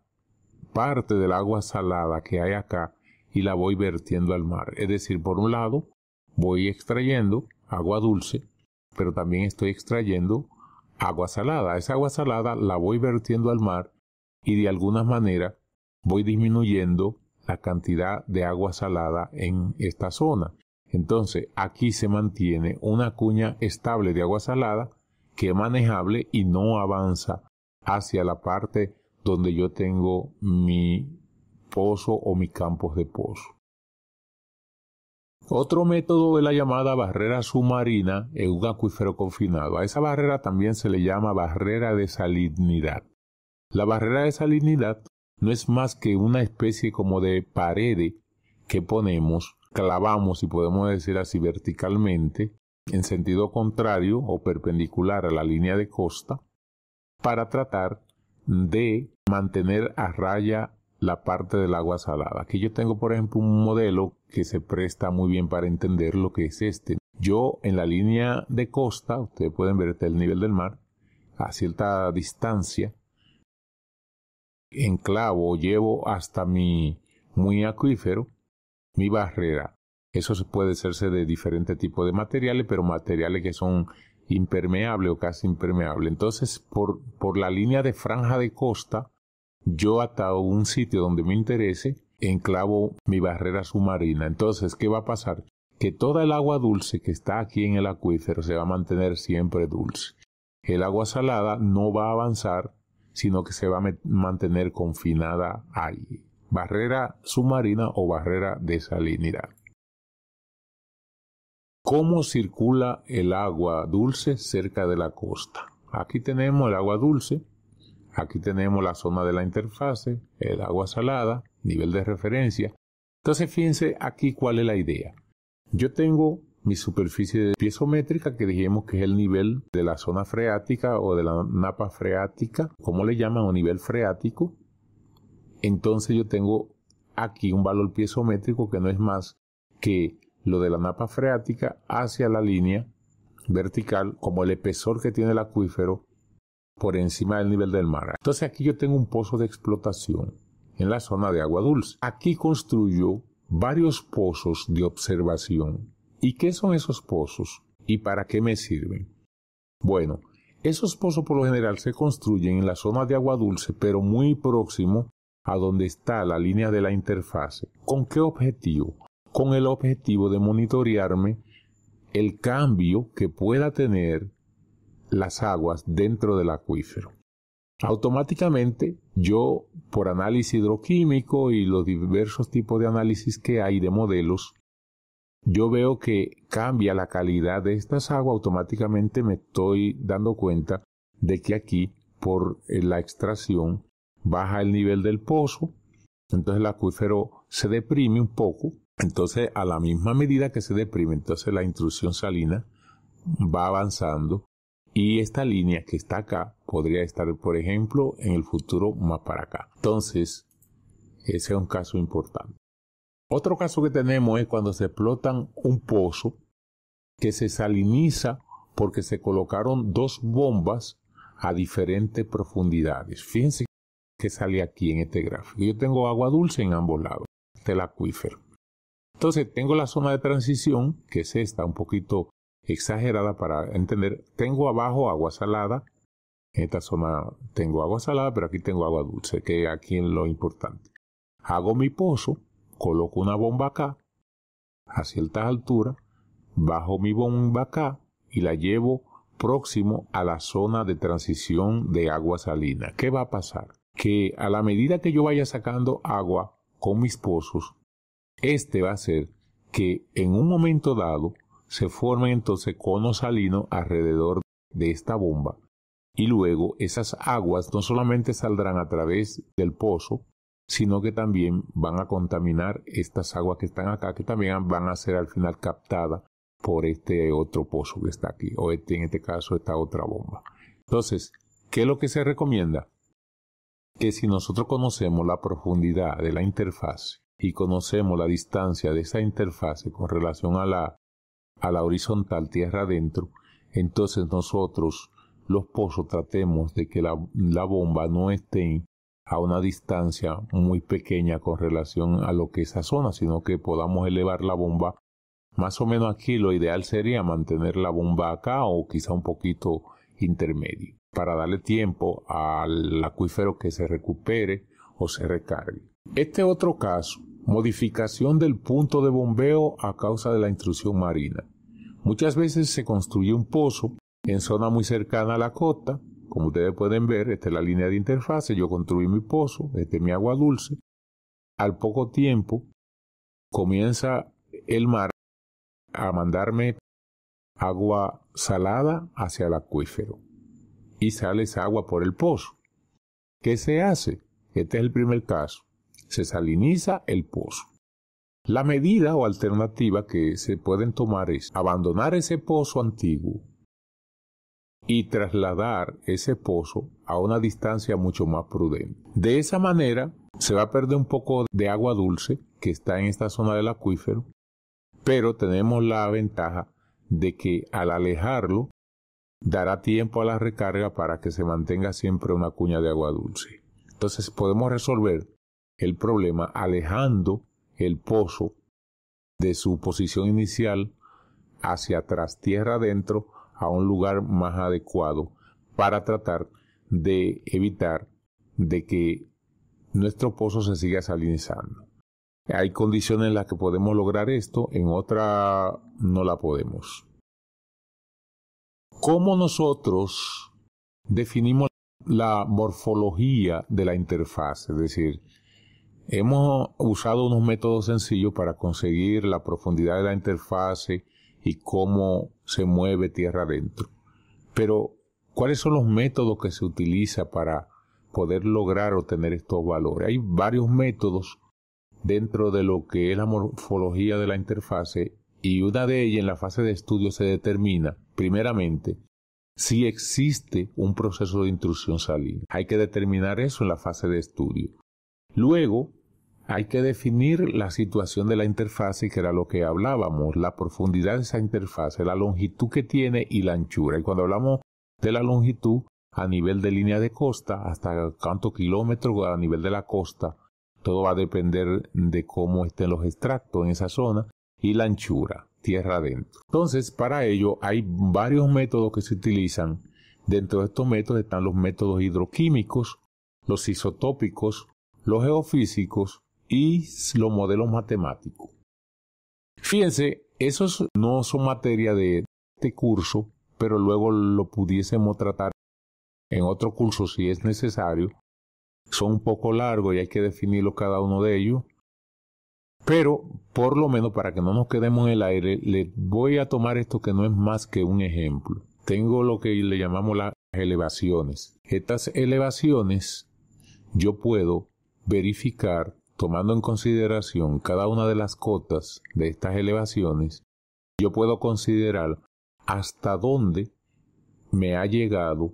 Speaker 1: parte del agua salada que hay acá y la voy vertiendo al mar. Es decir, por un lado, voy extrayendo agua dulce, pero también estoy extrayendo agua salada. Esa agua salada la voy vertiendo al mar y de alguna manera voy disminuyendo la cantidad de agua salada en esta zona. Entonces aquí se mantiene una cuña estable de agua salada que es manejable y no avanza hacia la parte donde yo tengo mi pozo o mis campos de pozo. Otro método es la llamada barrera submarina en un acuífero confinado. A esa barrera también se le llama barrera de salinidad. La barrera de salinidad no es más que una especie como de pared que ponemos, clavamos, si podemos decir así, verticalmente, en sentido contrario o perpendicular a la línea de costa, para tratar de mantener a raya la parte del agua salada. Aquí yo tengo, por ejemplo, un modelo que se presta muy bien para entender lo que es este. Yo en la línea de costa, ustedes pueden ver el nivel del mar, a cierta distancia, enclavo, llevo hasta mi muy acuífero, mi barrera. Eso puede hacerse de diferente tipo de materiales, pero materiales que son impermeables o casi impermeables. Entonces, por, por la línea de franja de costa, yo atado un sitio donde me interese, enclavo mi barrera submarina. Entonces, ¿qué va a pasar? Que toda el agua dulce que está aquí en el acuífero se va a mantener siempre dulce. El agua salada no va a avanzar sino que se va a mantener confinada ahí. Barrera submarina o barrera de salinidad. ¿Cómo circula el agua dulce cerca de la costa? Aquí tenemos el agua dulce, aquí tenemos la zona de la interfase, el agua salada, nivel de referencia. Entonces fíjense aquí cuál es la idea. Yo tengo mi superficie piezométrica, que dijimos que es el nivel de la zona freática o de la napa freática, como le llaman, o nivel freático, entonces yo tengo aquí un valor piezométrico que no es más que lo de la napa freática hacia la línea vertical, como el espesor que tiene el acuífero por encima del nivel del mar. Entonces aquí yo tengo un pozo de explotación en la zona de agua dulce. Aquí construyo varios pozos de observación ¿Y qué son esos pozos? ¿Y para qué me sirven? Bueno, esos pozos por lo general se construyen en la zona de agua dulce, pero muy próximo a donde está la línea de la interfase. ¿Con qué objetivo? Con el objetivo de monitorearme el cambio que pueda tener las aguas dentro del acuífero. Automáticamente yo, por análisis hidroquímico y los diversos tipos de análisis que hay de modelos, yo veo que cambia la calidad de estas aguas, automáticamente me estoy dando cuenta de que aquí, por eh, la extracción, baja el nivel del pozo, entonces el acuífero se deprime un poco, entonces a la misma medida que se deprime, entonces la intrusión salina va avanzando y esta línea que está acá podría estar, por ejemplo, en el futuro más para acá. Entonces, ese es un caso importante. Otro caso que tenemos es cuando se explotan un pozo que se saliniza porque se colocaron dos bombas a diferentes profundidades. Fíjense que sale aquí en este gráfico. Yo tengo agua dulce en ambos lados del acuífero. Entonces tengo la zona de transición, que es esta, un poquito exagerada para entender. Tengo abajo agua salada. En esta zona tengo agua salada, pero aquí tengo agua dulce, que aquí es lo importante. Hago mi pozo, coloco una bomba acá, a cierta altura, bajo mi bomba acá y la llevo próximo a la zona de transición de agua salina. ¿Qué va a pasar? Que a la medida que yo vaya sacando agua con mis pozos, este va a ser que en un momento dado se forme entonces cono salino alrededor de esta bomba y luego esas aguas no solamente saldrán a través del pozo, sino que también van a contaminar estas aguas que están acá, que también van a ser al final captadas por este otro pozo que está aquí, o este, en este caso esta otra bomba. Entonces, ¿qué es lo que se recomienda? Que si nosotros conocemos la profundidad de la interfaz y conocemos la distancia de esa interfase con relación a la, a la horizontal tierra adentro, entonces nosotros los pozos tratemos de que la, la bomba no esté a una distancia muy pequeña con relación a lo que es esa zona, sino que podamos elevar la bomba más o menos aquí. Lo ideal sería mantener la bomba acá o quizá un poquito intermedio para darle tiempo al acuífero que se recupere o se recargue. Este otro caso, modificación del punto de bombeo a causa de la intrusión marina. Muchas veces se construye un pozo en zona muy cercana a la costa como ustedes pueden ver, esta es la línea de interfase, yo construí mi pozo, este es mi agua dulce. Al poco tiempo comienza el mar a mandarme agua salada hacia el acuífero y sale esa agua por el pozo. ¿Qué se hace? Este es el primer caso. Se saliniza el pozo. La medida o alternativa que se pueden tomar es abandonar ese pozo antiguo y trasladar ese pozo a una distancia mucho más prudente. De esa manera se va a perder un poco de agua dulce que está en esta zona del acuífero, pero tenemos la ventaja de que al alejarlo dará tiempo a la recarga para que se mantenga siempre una cuña de agua dulce. Entonces podemos resolver el problema alejando el pozo de su posición inicial hacia atrás, tierra adentro, a un lugar más adecuado para tratar de evitar de que nuestro pozo se siga salinizando. Hay condiciones en las que podemos lograr esto, en otra no la podemos. ¿Cómo nosotros definimos la morfología de la interfaz? Es decir, hemos usado unos métodos sencillos para conseguir la profundidad de la interfase y cómo se mueve tierra adentro. Pero, ¿cuáles son los métodos que se utiliza para poder lograr obtener estos valores? Hay varios métodos dentro de lo que es la morfología de la interfase y una de ellas en la fase de estudio se determina, primeramente, si existe un proceso de intrusión salina. Hay que determinar eso en la fase de estudio. Luego, hay que definir la situación de la interfase, que era lo que hablábamos, la profundidad de esa interfase, la longitud que tiene y la anchura. Y cuando hablamos de la longitud, a nivel de línea de costa, hasta cuánto kilómetro a nivel de la costa, todo va a depender de cómo estén los extractos en esa zona y la anchura, tierra adentro. Entonces, para ello hay varios métodos que se utilizan. Dentro de estos métodos están los métodos hidroquímicos, los isotópicos, los geofísicos, y los modelos matemáticos. Fíjense, esos no son materia de este curso, pero luego lo pudiésemos tratar en otro curso si es necesario. Son un poco largos y hay que definirlo cada uno de ellos. Pero, por lo menos para que no nos quedemos en el aire, les voy a tomar esto que no es más que un ejemplo. Tengo lo que le llamamos las elevaciones. Estas elevaciones yo puedo verificar Tomando en consideración cada una de las cotas de estas elevaciones, yo puedo considerar hasta dónde me ha llegado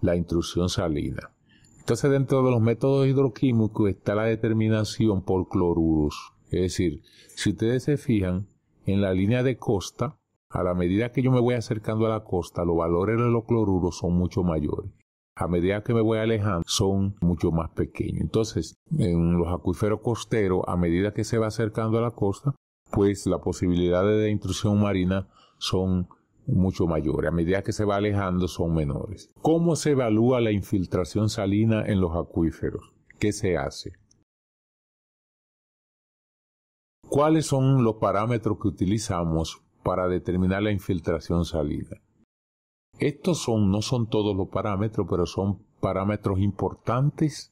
Speaker 1: la intrusión salina. Entonces, dentro de los métodos hidroquímicos está la determinación por cloruros. Es decir, si ustedes se fijan en la línea de costa, a la medida que yo me voy acercando a la costa, los valores de los cloruros son mucho mayores a medida que me voy alejando, son mucho más pequeños. Entonces, en los acuíferos costeros, a medida que se va acercando a la costa, pues las posibilidades de intrusión marina son mucho mayores. A medida que se va alejando, son menores. ¿Cómo se evalúa la infiltración salina en los acuíferos? ¿Qué se hace? ¿Cuáles son los parámetros que utilizamos para determinar la infiltración salina? Estos son, no son todos los parámetros, pero son parámetros importantes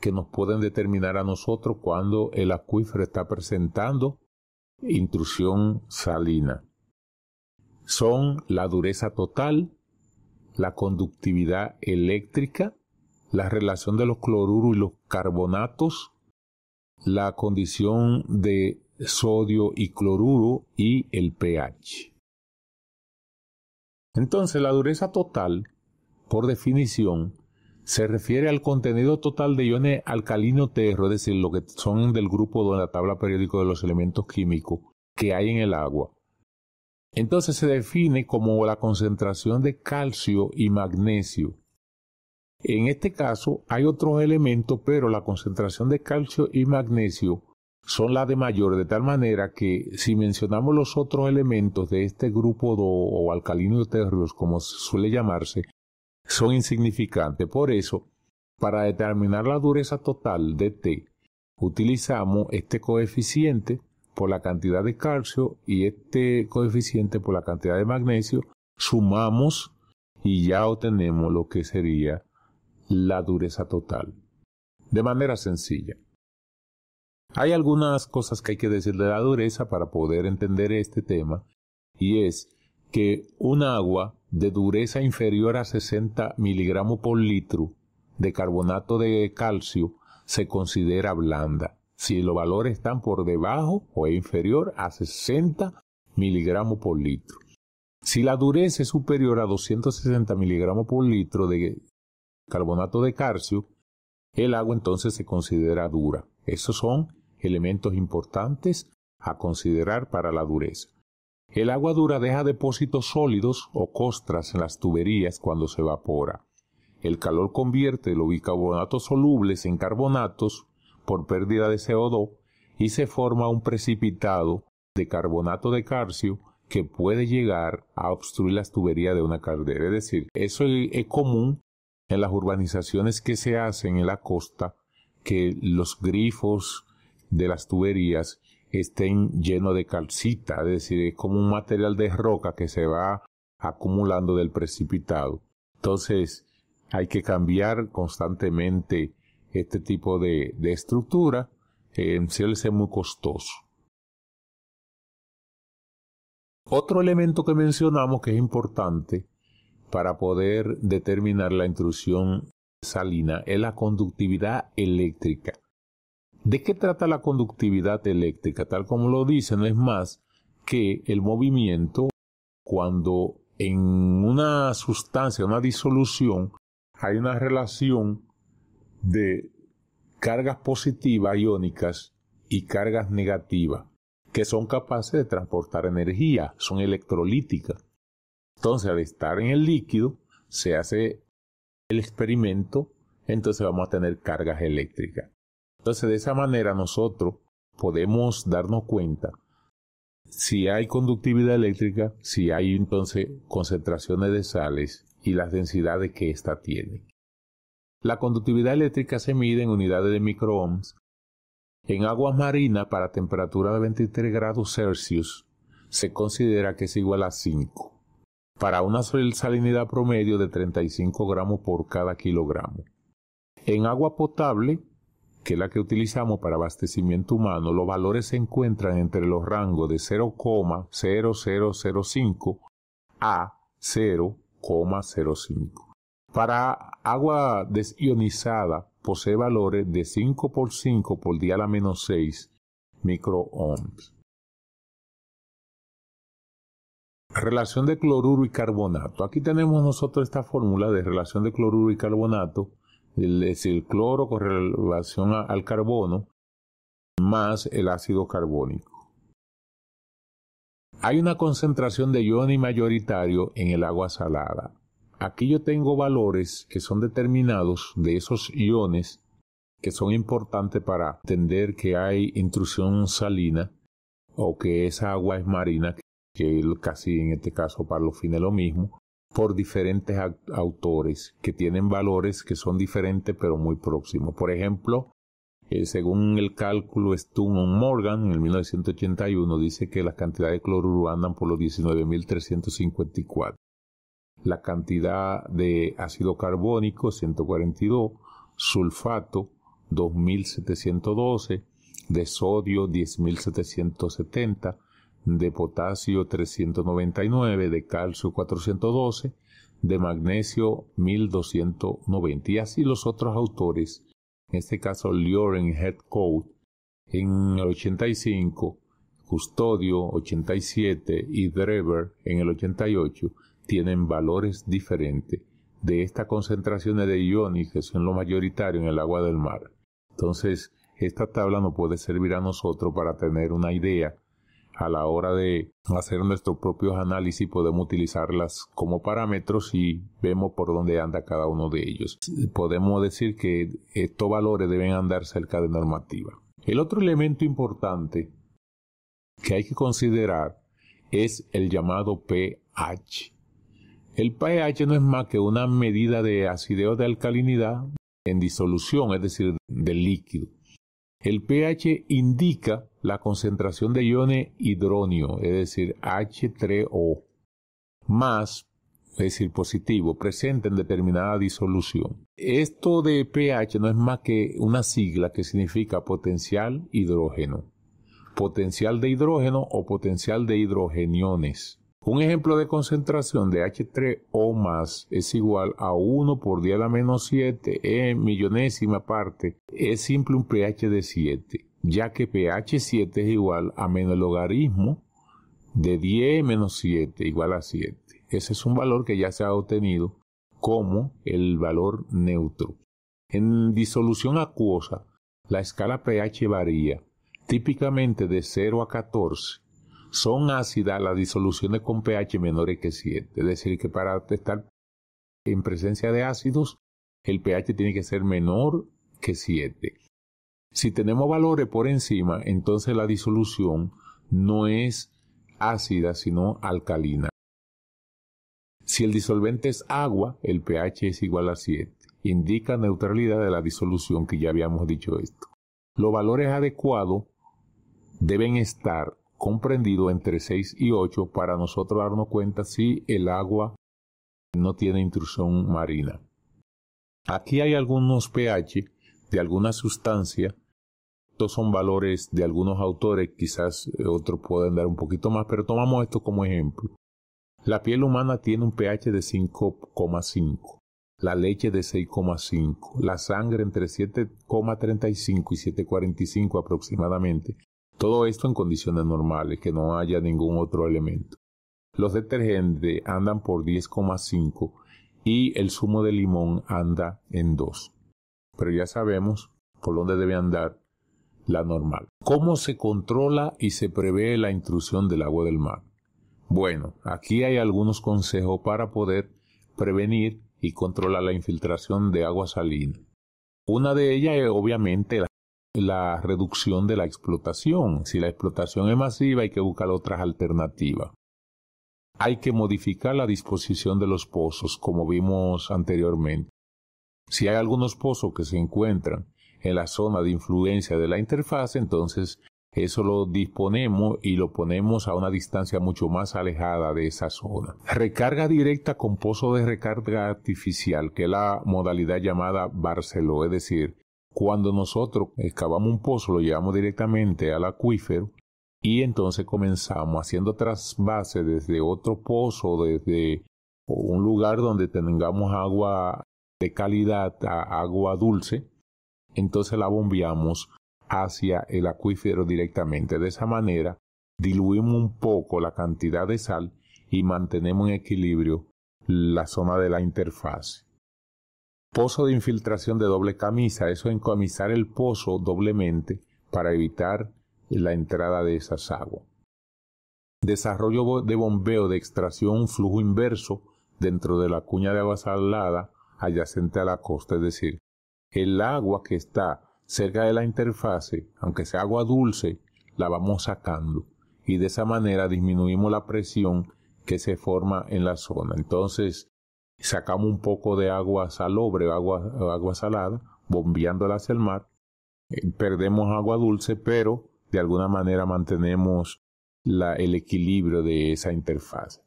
Speaker 1: que nos pueden determinar a nosotros cuando el acuífero está presentando intrusión salina. Son la dureza total, la conductividad eléctrica, la relación de los cloruros y los carbonatos, la condición de sodio y cloruro y el pH. Entonces, la dureza total, por definición, se refiere al contenido total de iones alcalino terro, es decir, lo que son del grupo de la tabla periódica de los elementos químicos que hay en el agua. Entonces se define como la concentración de calcio y magnesio. En este caso hay otros elementos, pero la concentración de calcio y magnesio son la de mayor, de tal manera que si mencionamos los otros elementos de este grupo do, o alcalino terros como suele llamarse, son insignificantes. Por eso, para determinar la dureza total de T, utilizamos este coeficiente por la cantidad de calcio y este coeficiente por la cantidad de magnesio, sumamos y ya obtenemos lo que sería la dureza total. De manera sencilla. Hay algunas cosas que hay que decir de la dureza para poder entender este tema, y es que un agua de dureza inferior a 60 miligramos por litro de carbonato de calcio se considera blanda si los valores están por debajo o inferior a 60 miligramos por litro. Si la dureza es superior a 260 miligramos por litro de carbonato de calcio, el agua entonces se considera dura. Esos son elementos importantes a considerar para la dureza. El agua dura deja depósitos sólidos o costras en las tuberías cuando se evapora. El calor convierte los bicarbonatos solubles en carbonatos por pérdida de CO2 y se forma un precipitado de carbonato de calcio que puede llegar a obstruir las tuberías de una caldera. Es decir, eso es común en las urbanizaciones que se hacen en la costa, que los grifos, de las tuberías estén llenos de calcita, es decir, es como un material de roca que se va acumulando del precipitado. Entonces, hay que cambiar constantemente este tipo de, estructura, eh, es muy costoso. Otro elemento que mencionamos que es importante para poder determinar la intrusión salina es la conductividad eléctrica. ¿De qué trata la conductividad eléctrica? Tal como lo dicen, es más que el movimiento cuando en una sustancia, una disolución, hay una relación de cargas positivas iónicas y cargas negativas que son capaces de transportar energía, son electrolíticas. Entonces, al estar en el líquido, se hace el experimento, entonces vamos a tener cargas eléctricas. Entonces, de esa manera nosotros podemos darnos cuenta si hay conductividad eléctrica, si hay entonces concentraciones de sales y las densidades que ésta tiene. La conductividad eléctrica se mide en unidades de microohms. En aguas marinas para temperatura de 23 grados Celsius se considera que es igual a 5, para una salinidad promedio de 35 gramos por cada kilogramo. En agua potable que es la que utilizamos para abastecimiento humano, los valores se encuentran entre los rangos de 0,0005 a 0,05. Para agua desionizada posee valores de 5 por 5 por día a la menos 6 microohms. Relación de cloruro y carbonato. Aquí tenemos nosotros esta fórmula de relación de cloruro y carbonato es el cloro con relación al carbono, más el ácido carbónico. Hay una concentración de iones mayoritario en el agua salada. Aquí yo tengo valores que son determinados de esos iones que son importantes para entender que hay intrusión salina o que esa agua es marina, que casi en este caso para los fines lo mismo, por diferentes autores que tienen valores que son diferentes pero muy próximos. Por ejemplo, eh, según el cálculo Stone Morgan en 1981 dice que la cantidad de cloruro andan por los 19.354. La cantidad de ácido carbónico 142, sulfato 2712, de sodio 10.770, de potasio 399, de calcio 412, de magnesio 1290 y así los otros autores, en este caso Lioren Headcoat en el 85, Custodio 87 y Drever en el 88, tienen valores diferentes de estas concentraciones de iones que son lo mayoritario en el agua del mar. Entonces, esta tabla nos puede servir a nosotros para tener una idea a la hora de hacer nuestros propios análisis podemos utilizarlas como parámetros y vemos por dónde anda cada uno de ellos. Podemos decir que estos valores deben andar cerca de normativa. El otro elemento importante que hay que considerar es el llamado pH. El pH no es más que una medida de acidez de alcalinidad en disolución, es decir, del líquido. El pH indica la concentración de iones hidronio, es decir, H3O, más, es decir, positivo, presente en determinada disolución. Esto de pH no es más que una sigla que significa potencial hidrógeno, potencial de hidrógeno o potencial de hidrogeniones. Un ejemplo de concentración de H3O más es igual a 1 por 10 a la menos 7 en millonésima parte. Es simple un pH de 7 ya que pH 7 es igual a menos logaritmo de 10 menos 7 igual a 7. Ese es un valor que ya se ha obtenido como el valor neutro. En disolución acuosa, la escala pH varía, típicamente de 0 a 14. Son ácidas las disoluciones con pH menores que 7, es decir, que para estar en presencia de ácidos, el pH tiene que ser menor que 7. Si tenemos valores por encima, entonces la disolución no es ácida, sino alcalina. Si el disolvente es agua, el pH es igual a 7. Indica neutralidad de la disolución, que ya habíamos dicho esto. Los valores adecuados deben estar comprendidos entre 6 y 8 para nosotros darnos cuenta si el agua no tiene intrusión marina. Aquí hay algunos pH de alguna sustancia estos son valores de algunos autores, quizás eh, otros pueden dar un poquito más, pero tomamos esto como ejemplo. La piel humana tiene un pH de 5,5, la leche de 6,5, la sangre entre 7,35 y 7,45 aproximadamente. Todo esto en condiciones normales, que no haya ningún otro elemento. Los detergentes andan por 10,5 y el zumo de limón anda en 2. Pero ya sabemos por dónde debe andar la normal. ¿Cómo se controla y se prevé la intrusión del agua del mar? Bueno, aquí hay algunos consejos para poder prevenir y controlar la infiltración de agua salina. Una de ellas es obviamente la, reducción de la explotación. Si la explotación es masiva hay que buscar otras alternativas. Hay que modificar la disposición de los pozos, como vimos anteriormente. Si hay algunos pozos que se encuentran en la zona de influencia de la interfaz, entonces eso lo disponemos y lo ponemos a una distancia mucho más alejada de esa zona. Recarga directa con pozo de recarga artificial, que es la modalidad llamada Barceló, es decir, cuando nosotros excavamos un pozo, lo llevamos directamente al acuífero y entonces comenzamos haciendo trasvase desde otro pozo, desde un lugar donde tengamos agua de calidad agua dulce, entonces la bombeamos hacia el acuífero directamente. De esa manera, diluimos un poco la cantidad de sal y mantenemos en equilibrio la zona de la interfaz. Pozo de infiltración de doble camisa, eso es el pozo doblemente para evitar la entrada de esas aguas. Desarrollo de bombeo de extracción flujo inverso dentro de la cuña de agua salada adyacente a la costa, es decir, el agua que está cerca de la interfase, aunque sea agua dulce, la vamos sacando y de esa manera disminuimos la presión que se forma en la zona. Entonces, sacamos un poco de agua salobre, o agua salada, bombeándola hacia el mar, eh, perdemos agua dulce, pero de alguna manera mantenemos el equilibrio de esa interfase.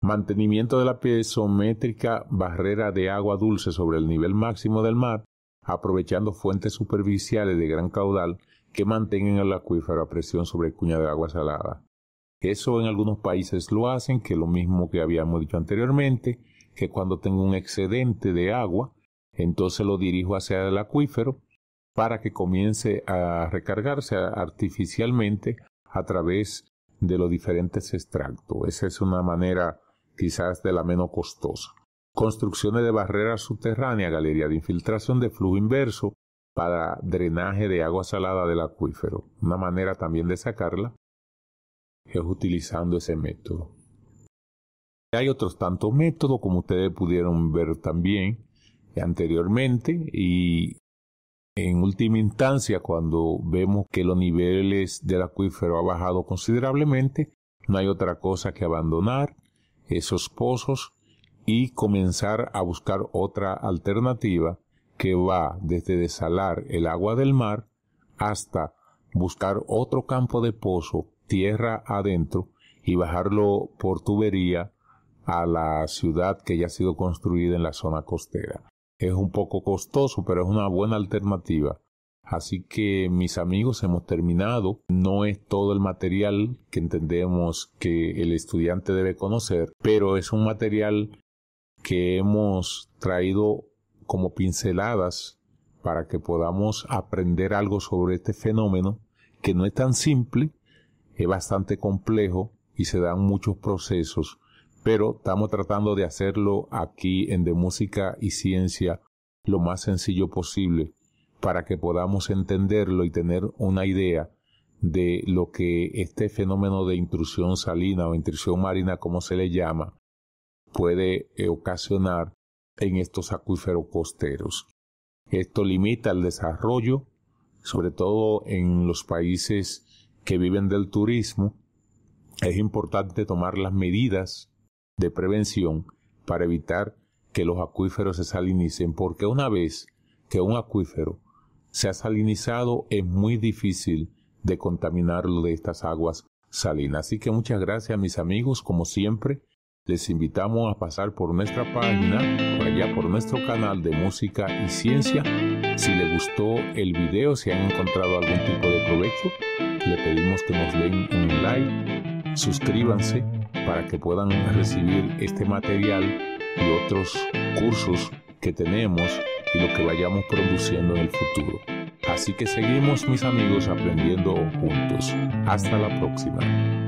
Speaker 1: Mantenimiento de la piezométrica barrera de agua dulce sobre el nivel máximo del mar aprovechando fuentes superficiales de gran caudal que mantengan el acuífero a presión sobre cuña de agua salada. Eso en algunos países lo hacen, que es lo mismo que habíamos dicho anteriormente, que cuando tengo un excedente de agua, entonces lo dirijo hacia el acuífero para que comience a recargarse artificialmente a través de los diferentes extractos. Esa es una manera quizás de la menos costosa construcciones de barreras subterráneas, galería de infiltración de flujo inverso para drenaje de agua salada del acuífero. Una manera también de sacarla es utilizando ese método. Hay otros tantos métodos como ustedes pudieron ver también anteriormente y en última instancia cuando vemos que los niveles del acuífero ha bajado considerablemente, no hay otra cosa que abandonar esos pozos y comenzar a buscar otra alternativa que va desde desalar el agua del mar hasta buscar otro campo de pozo tierra adentro y bajarlo por tubería a la ciudad que ya ha sido construida en la zona costera. Es un poco costoso, pero es una buena alternativa. Así que mis amigos hemos terminado. No es todo el material que entendemos que el estudiante debe conocer, pero es un material que hemos traído como pinceladas para que podamos aprender algo sobre este fenómeno que no es tan simple, es bastante complejo y se dan muchos procesos, pero estamos tratando de hacerlo aquí en De Música y Ciencia lo más sencillo posible para que podamos entenderlo y tener una idea de lo que este fenómeno de intrusión salina o intrusión marina, como se le llama, puede eh, ocasionar en estos acuíferos costeros. Esto limita el desarrollo, sobre todo en los países que viven del turismo. Es importante tomar las medidas de prevención para evitar que los acuíferos se salinicen, porque una vez que un acuífero se ha salinizado es muy difícil de contaminarlo de estas aguas salinas. Así que muchas gracias mis amigos, como siempre, les invitamos a pasar por nuestra página, por allá por nuestro canal de música y ciencia. Si les gustó el video, si han encontrado algún tipo de provecho, le pedimos que nos den un like, suscríbanse para que puedan recibir este material y otros cursos que tenemos y lo que vayamos produciendo en el futuro. Así que seguimos mis amigos aprendiendo juntos. Hasta la próxima.